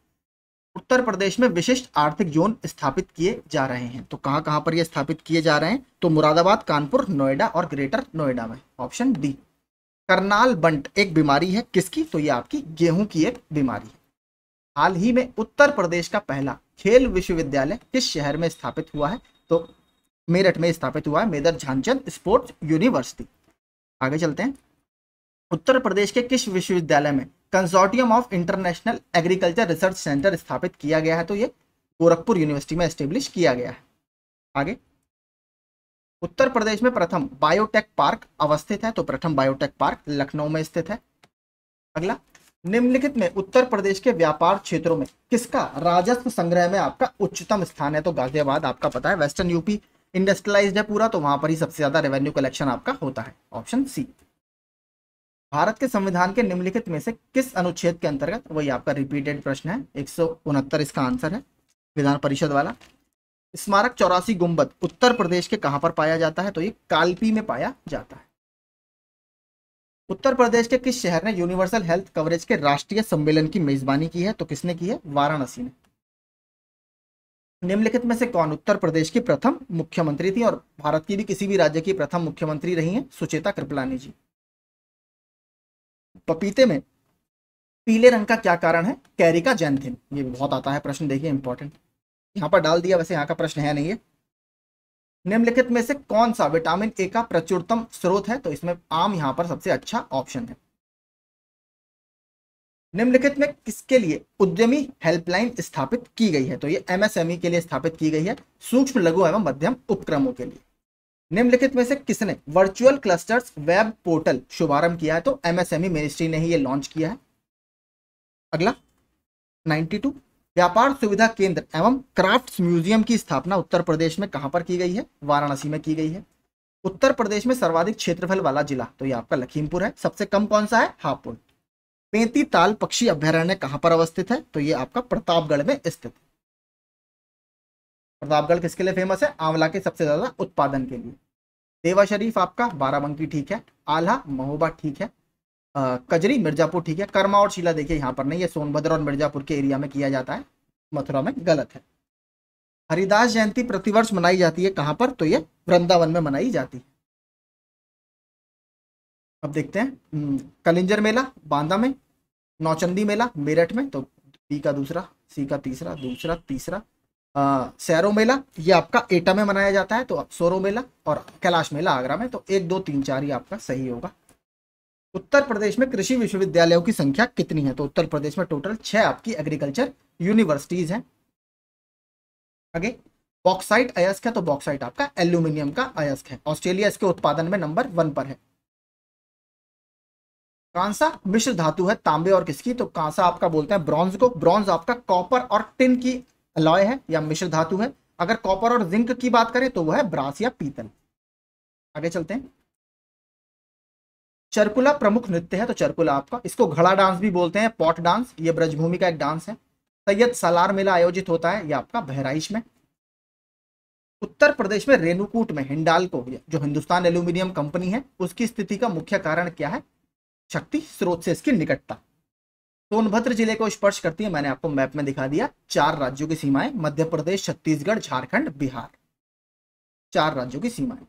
उत्तर प्रदेश में विशिष्ट आर्थिक जोन स्थापित किए जा रहे हैं तो कहां कहां पर ये स्थापित किए जा रहे हैं तो मुरादाबाद कानपुर नोएडा और ग्रेटर नोएडा में ऑप्शन डी करनाल बंट एक बीमारी है किसकी तो ये आपकी गेहूं की एक बीमारी है हाल ही में उत्तर प्रदेश का पहला खेल विश्वविद्यालय किस शहर में स्थापित हुआ है तो मेरठ में स्थापित हुआ है मेदर झानचंद स्पोर्ट्स यूनिवर्सिटी आगे चलते हैं उत्तर प्रदेश के किस विश्वविद्यालय में consortium of international agriculture research centre स्थापित किया गया है तो ये गोरखपुर यूनिवर्सिटी में स्टेब्लिश किया गया है आगे उत्तर प्रदेश में प्रथम बायोटेक पार्क अवस्थित है तो प्रथम बायोटेक पार्क लखनऊ में स्थित है अगला निम्नलिखित में उत्तर प्रदेश के व्यापार क्षेत्रों में किसका राजस्व संग्रह में आपका उच्चतम स्थान है तो गाजियाबाद आपका पता है वेस्टर्न यूपी इंडस्ट्रियलाइज्ड है पूरा तो वहां पर ही सबसे ज़्यादा रेवेन्यू कलेक्शन आपका होता है ऑप्शन सी भारत के संविधान के निम्नलिखित में से किस अनुच्छेद के अंतर्गत वही आपका रिपीटेड प्रश्न है एक इसका आंसर है विधान परिषद वाला स्मारक चौरासी गुंबद उत्तर प्रदेश के कहां पर पाया जाता है तो ये कालपी में पाया जाता है उत्तर प्रदेश के किस शहर ने यूनिवर्सल हेल्थ कवरेज के राष्ट्रीय सम्मेलन की मेजबानी की है तो किसने की है वाराणसी ने निम्नलिखित में से कौन उत्तर प्रदेश की प्रथम मुख्यमंत्री थी और भारत की भी किसी भी राज्य की प्रथम मुख्यमंत्री रही हैं सुचेता कृपलानी जी पपीते में पीले रंग का क्या कारण है कैरिका जैनथिन ये भी बहुत आता है प्रश्न देखिए इंपॉर्टेंट यहां पर डाल दिया वैसे यहाँ का प्रश्न है नहीं है निम्नलिखित में से कौन सा विटामिन ए का प्रचुरतम स्रोत है तो इसमें आम यहां पर सबसे अच्छा ऑप्शन है निम्नलिखित में किसके लिए उद्यमी हेल्पलाइन स्थापित की गई है तो ये एमएसएमई के लिए स्थापित की गई है सूक्ष्म लघु एवं मध्यम उपक्रमों के लिए निम्नलिखित में से किसने वर्चुअल क्लस्टर्स वेब पोर्टल शुभारंभ किया है तो एमएसएमई मिनिस्ट्री ने ही ये लॉन्च किया है अगला 92 व्यापार सुविधा केंद्र एवं क्राफ्ट्स म्यूजियम की स्थापना उत्तर प्रदेश में कहां पर की गई है वाराणसी में की गई है उत्तर प्रदेश में सर्वाधिक क्षेत्रफल वाला जिला तो ये आपका लखीमपुर है सबसे कम कौन सा है हापुड़ ताल पक्षी अभ्यारण्य कहां पर अवस्थित है तो ये आपका प्रतापगढ़ में स्थित है प्रतापगढ़ किसके लिए फेमस है आंवला के सबसे ज्यादा उत्पादन के लिए देवा शरीफ आपका बाराबंकी ठीक है आल्हा महोबा ठीक है आ, कजरी मिर्जापुर ठीक है कर्मा और शिला देखिए यहाँ पर नहीं ये सोनभद्र और मिर्जापुर के एरिया में किया जाता है मथुरा में गलत है हरिदास जयंती प्रतिवर्ष मनाई जाती है कहाँ पर तो ये वृंदावन में मनाई जाती है अब देखते हैं हम्म, कलिंजर मेला बांदा में नौचंदी मेला मेरठ में तो बी का दूसरा सी का तीसरा दूसरा तीसरा सैरो मेला ये आपका एटा में मनाया जाता है तो सोरो मेला और कैलाश मेला आगरा में तो एक दो तीन चार ही आपका सही होगा उत्तर प्रदेश में कृषि विश्वविद्यालयों की संख्या कितनी है तो उत्तर प्रदेश में टोटल छह आपकी एग्रीकल्चर यूनिवर्सिटीज हैं आगे बॉक्साइट अयस्क है तो बॉक्साइट आपका एल्यूमिनियम का अयस्क है ऑस्ट्रेलिया इसके उत्पादन में नंबर वन पर है कांसा मिश्र धातु है तांबे और किसकी तो कांसा आपका बोलते हैं ब्रॉन्ज को ब्रॉन्ज आपका कॉपर और टिन की अलॉय है या मिश्र धातु है अगर कॉपर और जिंक की बात करें तो वह है ब्रास या पीतल आगे चलते हैं चरकुला प्रमुख नृत्य है तो चरकुला आपका इसको घड़ा डांस भी बोलते हैं पॉट डांस ये ब्रजभूमि का एक डांस है सैयद सलार मेला आयोजित होता है यह आपका बहराइश में उत्तर प्रदेश में रेणुकूट में हिंडाल को जो हिंदुस्तान एल्यूमिनियम कंपनी है उसकी स्थिति का मुख्य कारण क्या है शक्ति स्रोत से इसकी निकटता सोनभद्र जिले को स्पर्श करती है मैंने आपको मैप में दिखा दिया चार राज्यों की सीमाएं मध्य प्रदेश छत्तीसगढ़ झारखंड बिहार चार राज्यों की सीमाएं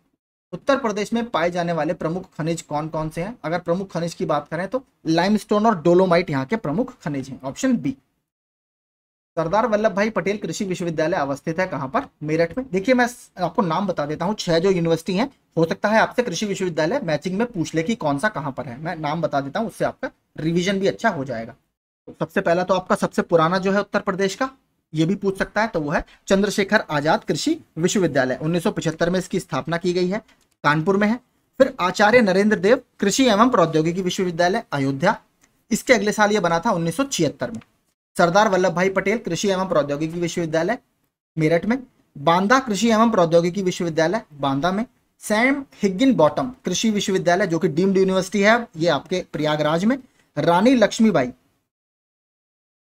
उत्तर प्रदेश में पाए जाने वाले प्रमुख खनिज कौन कौन से हैं अगर प्रमुख खनिज की बात करें तो लाइमस्टोन और डोलोमाइट यहाँ के प्रमुख खनिज हैं ऑप्शन बी सरदार वल्लभ भाई पटेल कृषि विश्वविद्यालय अवस्थित है कहाँ पर मेरठ में देखिए मैं आपको नाम बता देता हूँ छह जो यूनिवर्सिटी हैं हो सकता है आपसे कृषि विश्वविद्यालय मैचिंग में पूछ ले कि कौन सा कहाँ पर है मैं नाम बता देता हूँ उससे आपका रिविजन भी अच्छा हो जाएगा तो सबसे पहला तो आपका सबसे पुराना जो है उत्तर प्रदेश का ये भी पूछ सकता है तो वो है चंद्रशेखर आजाद कृषि विश्वविद्यालय 1975 में इसकी स्थापना की गई है कानपुर में है फिर आचार्य नरेंद्र देव कृषि एवं प्रौद्योगिकी विश्वविद्यालय अयोध्या इसके अगले साल ये बना था 1976 में सरदार वल्लभ भाई पटेल कृषि एवं प्रौद्योगिकी विश्वविद्यालय मेरठ में बांदा कृषि एवं प्रौद्योगिकी विश्वविद्यालय बांदा में सैम हिगिन बॉटम कृषि विश्वविद्यालय जो कि डीम्ड यूनिवर्सिटी है ये आपके प्रयागराज में रानी लक्ष्मीबाई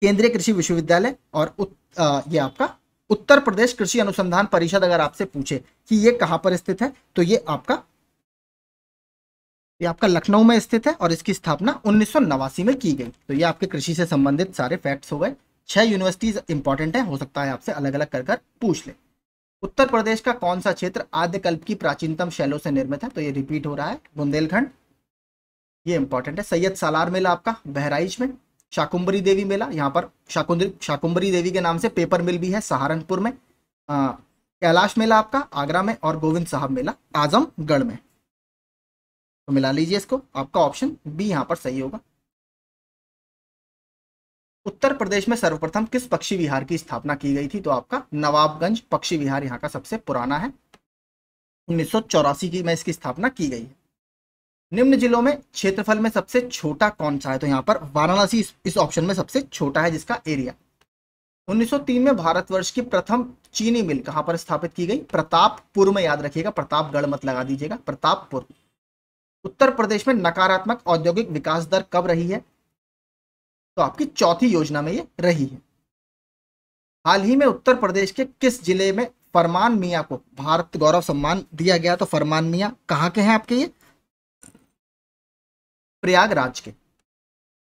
केंद्रीय कृषि विश्वविद्यालय और उत, आ, ये आपका उत्तर प्रदेश कृषि अनुसंधान परिषद अगर आपसे पूछे कि ये कहां पर स्थित है तो ये आपका ये आपका लखनऊ में स्थित है और इसकी स्थापना उन्नीस में की गई तो ये आपके कृषि से संबंधित सारे फैक्ट्स हो गए छह यूनिवर्सिटीज इंपॉर्टेंट है हो सकता है आपसे अलग अलग कर कर पूछ ले उत्तर प्रदेश का कौन सा क्षेत्र आद्य कल्प की प्राचीनतम शैलों से निर्मित है तो ये रिपीट हो रहा है बुंदेलखंड ये इंपॉर्टेंट है सैयद सालार मेला आपका बहराइच में शाकुंबरी देवी मेला यहाँ पर शाकुंदरी शाकुंबरी देवी के नाम से पेपर मिल भी है सहारनपुर में कैलाश मेला आपका आगरा में और गोविंद साहब मेला आजमगढ़ में तो मिला लीजिए इसको आपका ऑप्शन बी यहाँ पर सही होगा उत्तर प्रदेश में सर्वप्रथम किस पक्षी विहार की स्थापना की गई थी तो आपका नवाबगंज पक्षी विहार यहाँ का सबसे पुराना है उन्नीस की में इसकी स्थापना की गई है निम्न जिलों में क्षेत्रफल में सबसे छोटा कौन सा है तो यहाँ पर वाराणसी इस ऑप्शन में सबसे छोटा है जिसका एरिया 1903 में भारतवर्ष की प्रथम चीनी मिल कहां पर स्थापित की गई प्रतापपुर में याद रखिएगा प्रतापगढ़ मत लगा दीजिएगा प्रतापपुर उत्तर प्रदेश में नकारात्मक औद्योगिक विकास दर कब रही है तो आपकी चौथी योजना में ये रही है हाल ही में उत्तर प्रदेश के किस जिले में फरमान मिया को भारत गौरव सम्मान दिया गया तो फरमान मिया कहाँ के हैं आपके ये प्रयागराज के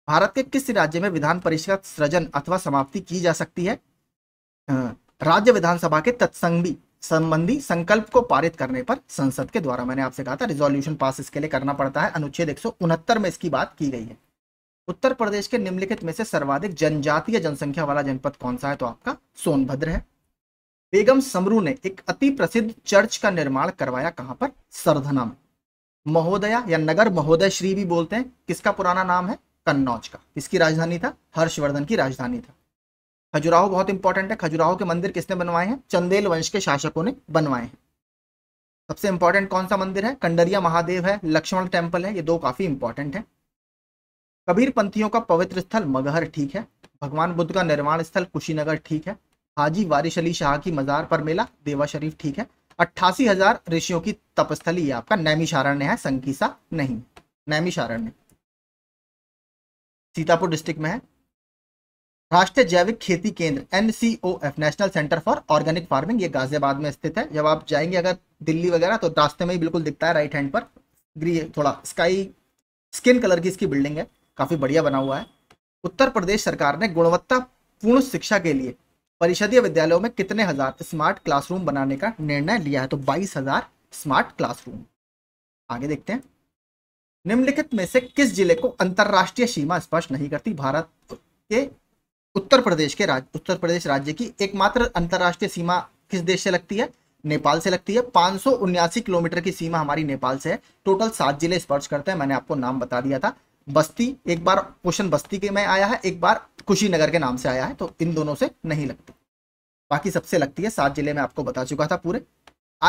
भारत के किस राज्य में विधान परिषद सृजन अथवा समाप्ति की जा सकती है राज्य विधानसभा के तत्संगी संबंधी संकल्प को पारित करने पर संसद के द्वारा मैंने आपसे कहा था रिजोल्यूशन पास इसके लिए करना पड़ता है अनुच्छेद एक में इसकी बात की गई है उत्तर प्रदेश के निम्नलिखित में से सर्वाधिक जनजातीय जनसंख्या वाला जनपद कौन सा है तो आपका सोनभद्र है बेगम समरू ने एक अति प्रसिद्ध चर्च का निर्माण करवाया कहां पर सरधना में महोदया या नगर महोदय श्री भी बोलते हैं किसका पुराना नाम है कन्नौज का किसकी राजधानी था हर्षवर्धन की राजधानी था खजुराहो बहुत इंपॉर्टेंट है खजुराहो के मंदिर किसने बनवाए हैं चंदेल वंश के शासकों ने बनवाए हैं सबसे इंपॉर्टेंट कौन सा मंदिर है कंडरिया महादेव है लक्ष्मण टेम्पल है ये दो काफी इंपॉर्टेंट है कबीर पंथियों का पवित्र स्थल मगहर ठीक है भगवान बुद्ध का निर्माण स्थल कुशीनगर ठीक है हाजी वारिश अली शाह की मजार पर मेला देवा शरीफ ठीक है अट्ठासी हजार ऋषियों की तपस्थली आपका नैमिशारण्य है संकीसा नहीं नैमिशारण्य सीतापुर डिस्ट्रिक्ट में है राष्ट्रीय जैविक खेती केंद्र NCOF national centre for organic farming ये गाजियाबाद में स्थित है जब आप जाएंगे अगर दिल्ली वगैरह तो रास्ते में ही बिल्कुल दिखता है राइट हैंड पर ग्री थोड़ा स्काई स्किन कलर की इसकी बिल्डिंग है काफ़ी बढ़िया बना हुआ है उत्तर प्रदेश सरकार ने गुणवत्ता पूर्ण शिक्षा के लिए परिषदीय विद्यालयों में कितने हजार स्मार्ट क्लासरूम बनाने का निर्णय लिया है तो बाईस हजार स्मार्ट क्लासरूम आगे देखते हैं निम्नलिखित में से किस जिले को अंतरराष्ट्रीय सीमा स्पर्श नहीं करती भारत के उत्तर प्रदेश के राज्य उत्तर प्रदेश राज्य की एकमात्र अंतर्राष्ट्रीय सीमा किस देश से लगती है नेपाल से लगती है पांच किलोमीटर की सीमा हमारी नेपाल से है टोटल सात जिले स्पर्श करते हैं मैंने आपको नाम बता दिया था बस्ती एक बार क्वेश्चन बस्ती के में आया है एक बार कुशीनगर के नाम से आया है तो इन दोनों से नहीं लगती बाकी सबसे लगती है सात जिले में आपको बता चुका था पूरे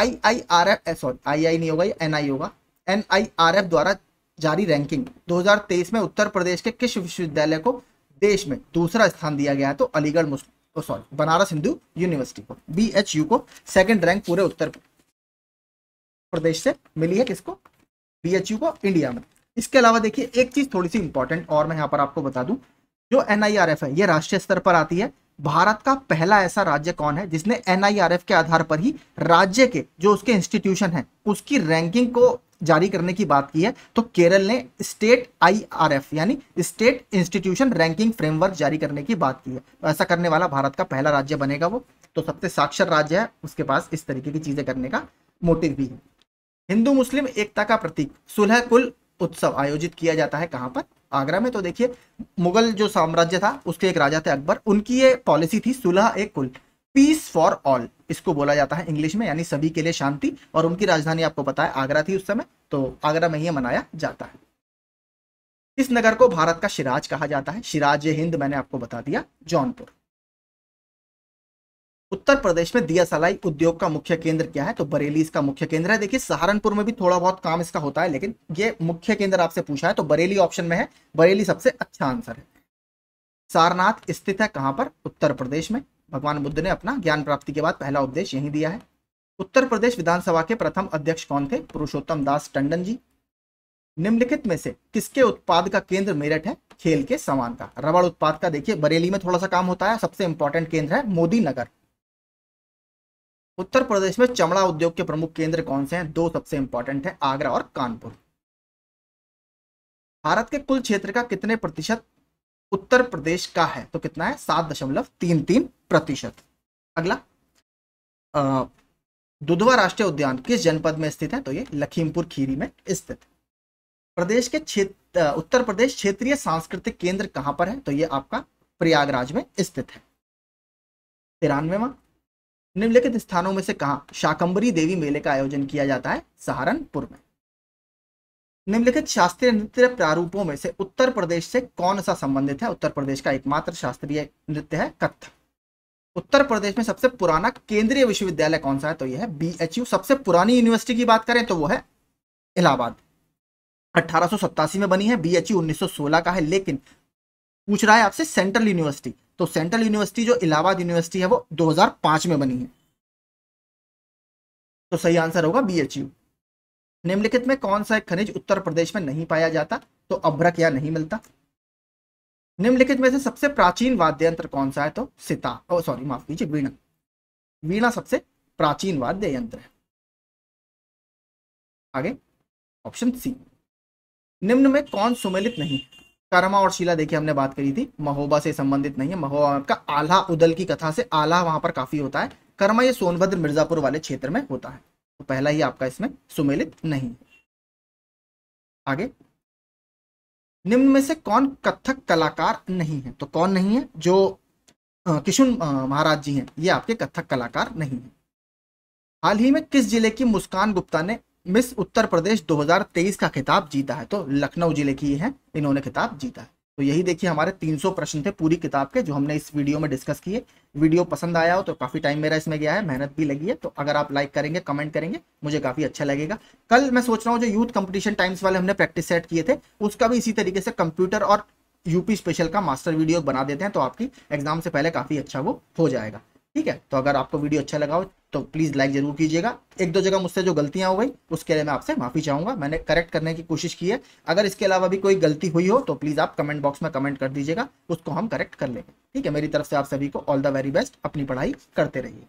I I R F sorry I I नहीं होगा एन आई होगा एन आई आर एफ द्वारा जारी रैंकिंग 2023 में उत्तर प्रदेश के किस विश्वविद्यालय को देश में दूसरा स्थान दिया गया है तो अलीगढ़ मुस्लिम सॉरी बनारस हिंदू यूनिवर्सिटी को बी एच यू को सेकेंड रैंक पूरे उत्तर प्रदेश से मिली है किसको बी एच यू को इंडिया में इसके अलावा देखिए एक चीज थोड़ी सी इंपॉर्टेंट और मैं यहाँ पर आपको बता दूं जो एन है ये राष्ट्रीय स्तर पर आती है भारत का पहला ऐसा राज्य कौन है जिसने एन के आधार पर ही राज्य के जो उसके इंस्टीट्यूशन है उसकी रैंकिंग को जारी करने की बात की है तो केरल ने स्टेट आईआरएफ यानी स्टेट इंस्टीट्यूशन रैंकिंग फ्रेमवर्क जारी करने की बात की है तो ऐसा करने वाला भारत का पहला राज्य बनेगा वो तो सबसे साक्षर राज्य है उसके पास इस तरीके की चीजें करने का मोटिव भी है हिंदू मुस्लिम एकता का प्रतीक सुलह कुल उत्सव आयोजित किया जाता है कहां पर आगरा में तो देखिए मुगल जो साम्राज्य था उसके एक राजा थे अकबर उनकी ये पॉलिसी थी सुलह एक कुल पीस फॉर ऑल इसको बोला जाता है इंग्लिश में यानी सभी के लिए शांति और उनकी राजधानी आपको है आगरा थी उस समय तो आगरा में ही मनाया जाता है इस नगर को भारत का शिराज कहा जाता है शिराज हिंद मैंने आपको बता दिया जौनपुर उत्तर प्रदेश में दिया सलाई उद्योग का मुख्य केंद्र क्या है तो बरेली इसका मुख्य केंद्र है देखिए सहारनपुर में भी थोड़ा बहुत काम इसका होता है लेकिन ये मुख्य केंद्र आपसे पूछा है तो बरेली ऑप्शन में है बरेली सबसे अच्छा आंसर है सारनाथ स्थित है कहां पर उत्तर प्रदेश में भगवान बुद्ध ने अपना ज्ञान प्राप्ति के बाद पहला उपदेश यही दिया है उत्तर प्रदेश विधानसभा के प्रथम अध्यक्ष कौन थे पुरुषोत्तम दास टंडन जी निम्नलिखित में से किसके उत्पाद का केंद्र मेरठ है खेल के समान का रबड़ उत्पाद का देखिए बरेली में थोड़ा सा काम होता है सबसे इंपॉर्टेंट केंद्र है मोदी नगर उत्तर प्रदेश में चमड़ा उद्योग के प्रमुख केंद्र कौन से हैं दो सबसे इंपॉर्टेंट है आगरा और कानपुर भारत के कुल क्षेत्र का कितने प्रतिशत उत्तर प्रदेश का है तो कितना है सात दशमलव तीन तीन प्रतिशत अगला दुधवा राष्ट्रीय उद्यान किस जनपद में स्थित है तो ये लखीमपुर खीरी में स्थित है प्रदेश के क्षेत्र उत्तर प्रदेश क्षेत्रीय सांस्कृतिक केंद्र कहां पर है तो ये आपका प्रयागराज में स्थित है तिरानवे निम्नलिखित स्थानों में से कहा शाकंबरी देवी मेले का आयोजन किया जाता है सहारनपुर में निम्नलिखित शास्त्रीय नृत्य प्रारूपों में से उत्तर प्रदेश से कौन सा संबंधित है उत्तर प्रदेश का एकमात्र शास्त्रीय नृत्य है कथक उत्तर प्रदेश में सबसे पुराना केंद्रीय विश्वविद्यालय कौन सा है तो यह है यू सबसे पुरानी यूनिवर्सिटी की बात करें तो वो है इलाहाबाद अट्ठारह में बनी है बीएचयू 1916 का है लेकिन पूछ रहा है आपसे सेंट्रल यूनिवर्सिटी तो सेंट्रल यूनिवर्सिटी जो इलाहाबाद यूनिवर्सिटी है वो 2005 में बनी है तो सही आंसर होगा बी एच यू निम्नलिखित में कौन सा खनिज उत्तर प्रदेश में नहीं पाया जाता तो अभ्रक या नहीं मिलता निम्नलिखित में से सबसे प्राचीन वाद्य यंत्र कौन सा है तो सिता सॉरी माफ कीजिए वीणा वीणा सबसे प्राचीन वाद्य यंत्र है आगे ऑप्शन सी निम्न में कौन सुमेलित नहीं करमा कर्मा और शिला देखिए हमने बात करी थी महोबा से संबंधित नहीं है महोबा आपका आल्हा उदल की कथा से आल्हा वहां पर काफी होता है कर्मा ये सोनभद्र मिर्जापुर वाले क्षेत्र में होता है तो पहला ही आपका इसमें सुमेलित नहीं है आगे निम्न में से कौन कथक कलाकार नहीं है तो कौन नहीं है जो किशुन महाराज जी हैं ये आपके कथक कलाकार नहीं है हाल ही में किस जिले की मुस्कान गुप्ता ने मिस उत्तर प्रदेश 2023 का खिताब जीता है तो लखनऊ जिले की है इन्होंने खिताब जीता है तो यही देखिए हमारे 300 प्रश्न थे पूरी किताब के जो हमने इस वीडियो में डिस्कस किए वीडियो पसंद आया हो तो काफ़ी टाइम मेरा इसमें गया है मेहनत भी लगी है तो अगर आप लाइक करेंगे कमेंट करेंगे मुझे काफ़ी अच्छा लगेगा कल मैं सोच रहा हूँ जो यूथ कंपटीशन टाइम्स वाले हमने प्रैक्टिस सेट किए थे उसका भी इसी तरीके से कंप्यूटर और यूपी स्पेशल का मास्टर वीडियो बना देते हैं तो आपकी एग्जाम से पहले काफ़ी अच्छा वो हो जाएगा ठीक है तो अगर आपको वीडियो अच्छा लगा हो तो प्लीज़ लाइक जरूर कीजिएगा एक दो जगह मुझसे जो गलतियां हो गई उसके लिए मैं आपसे माफ़ी चाहूँगा मैंने करेक्ट करने की कोशिश की है अगर इसके अलावा भी कोई गलती हुई हो तो प्लीज़ आप कमेंट बॉक्स में कमेंट कर दीजिएगा उसको हम करेक्ट कर लेंगे ठीक है मेरी तरफ से आप सभी को ऑल द वेरी बेस्ट अपनी पढ़ाई करते रहिए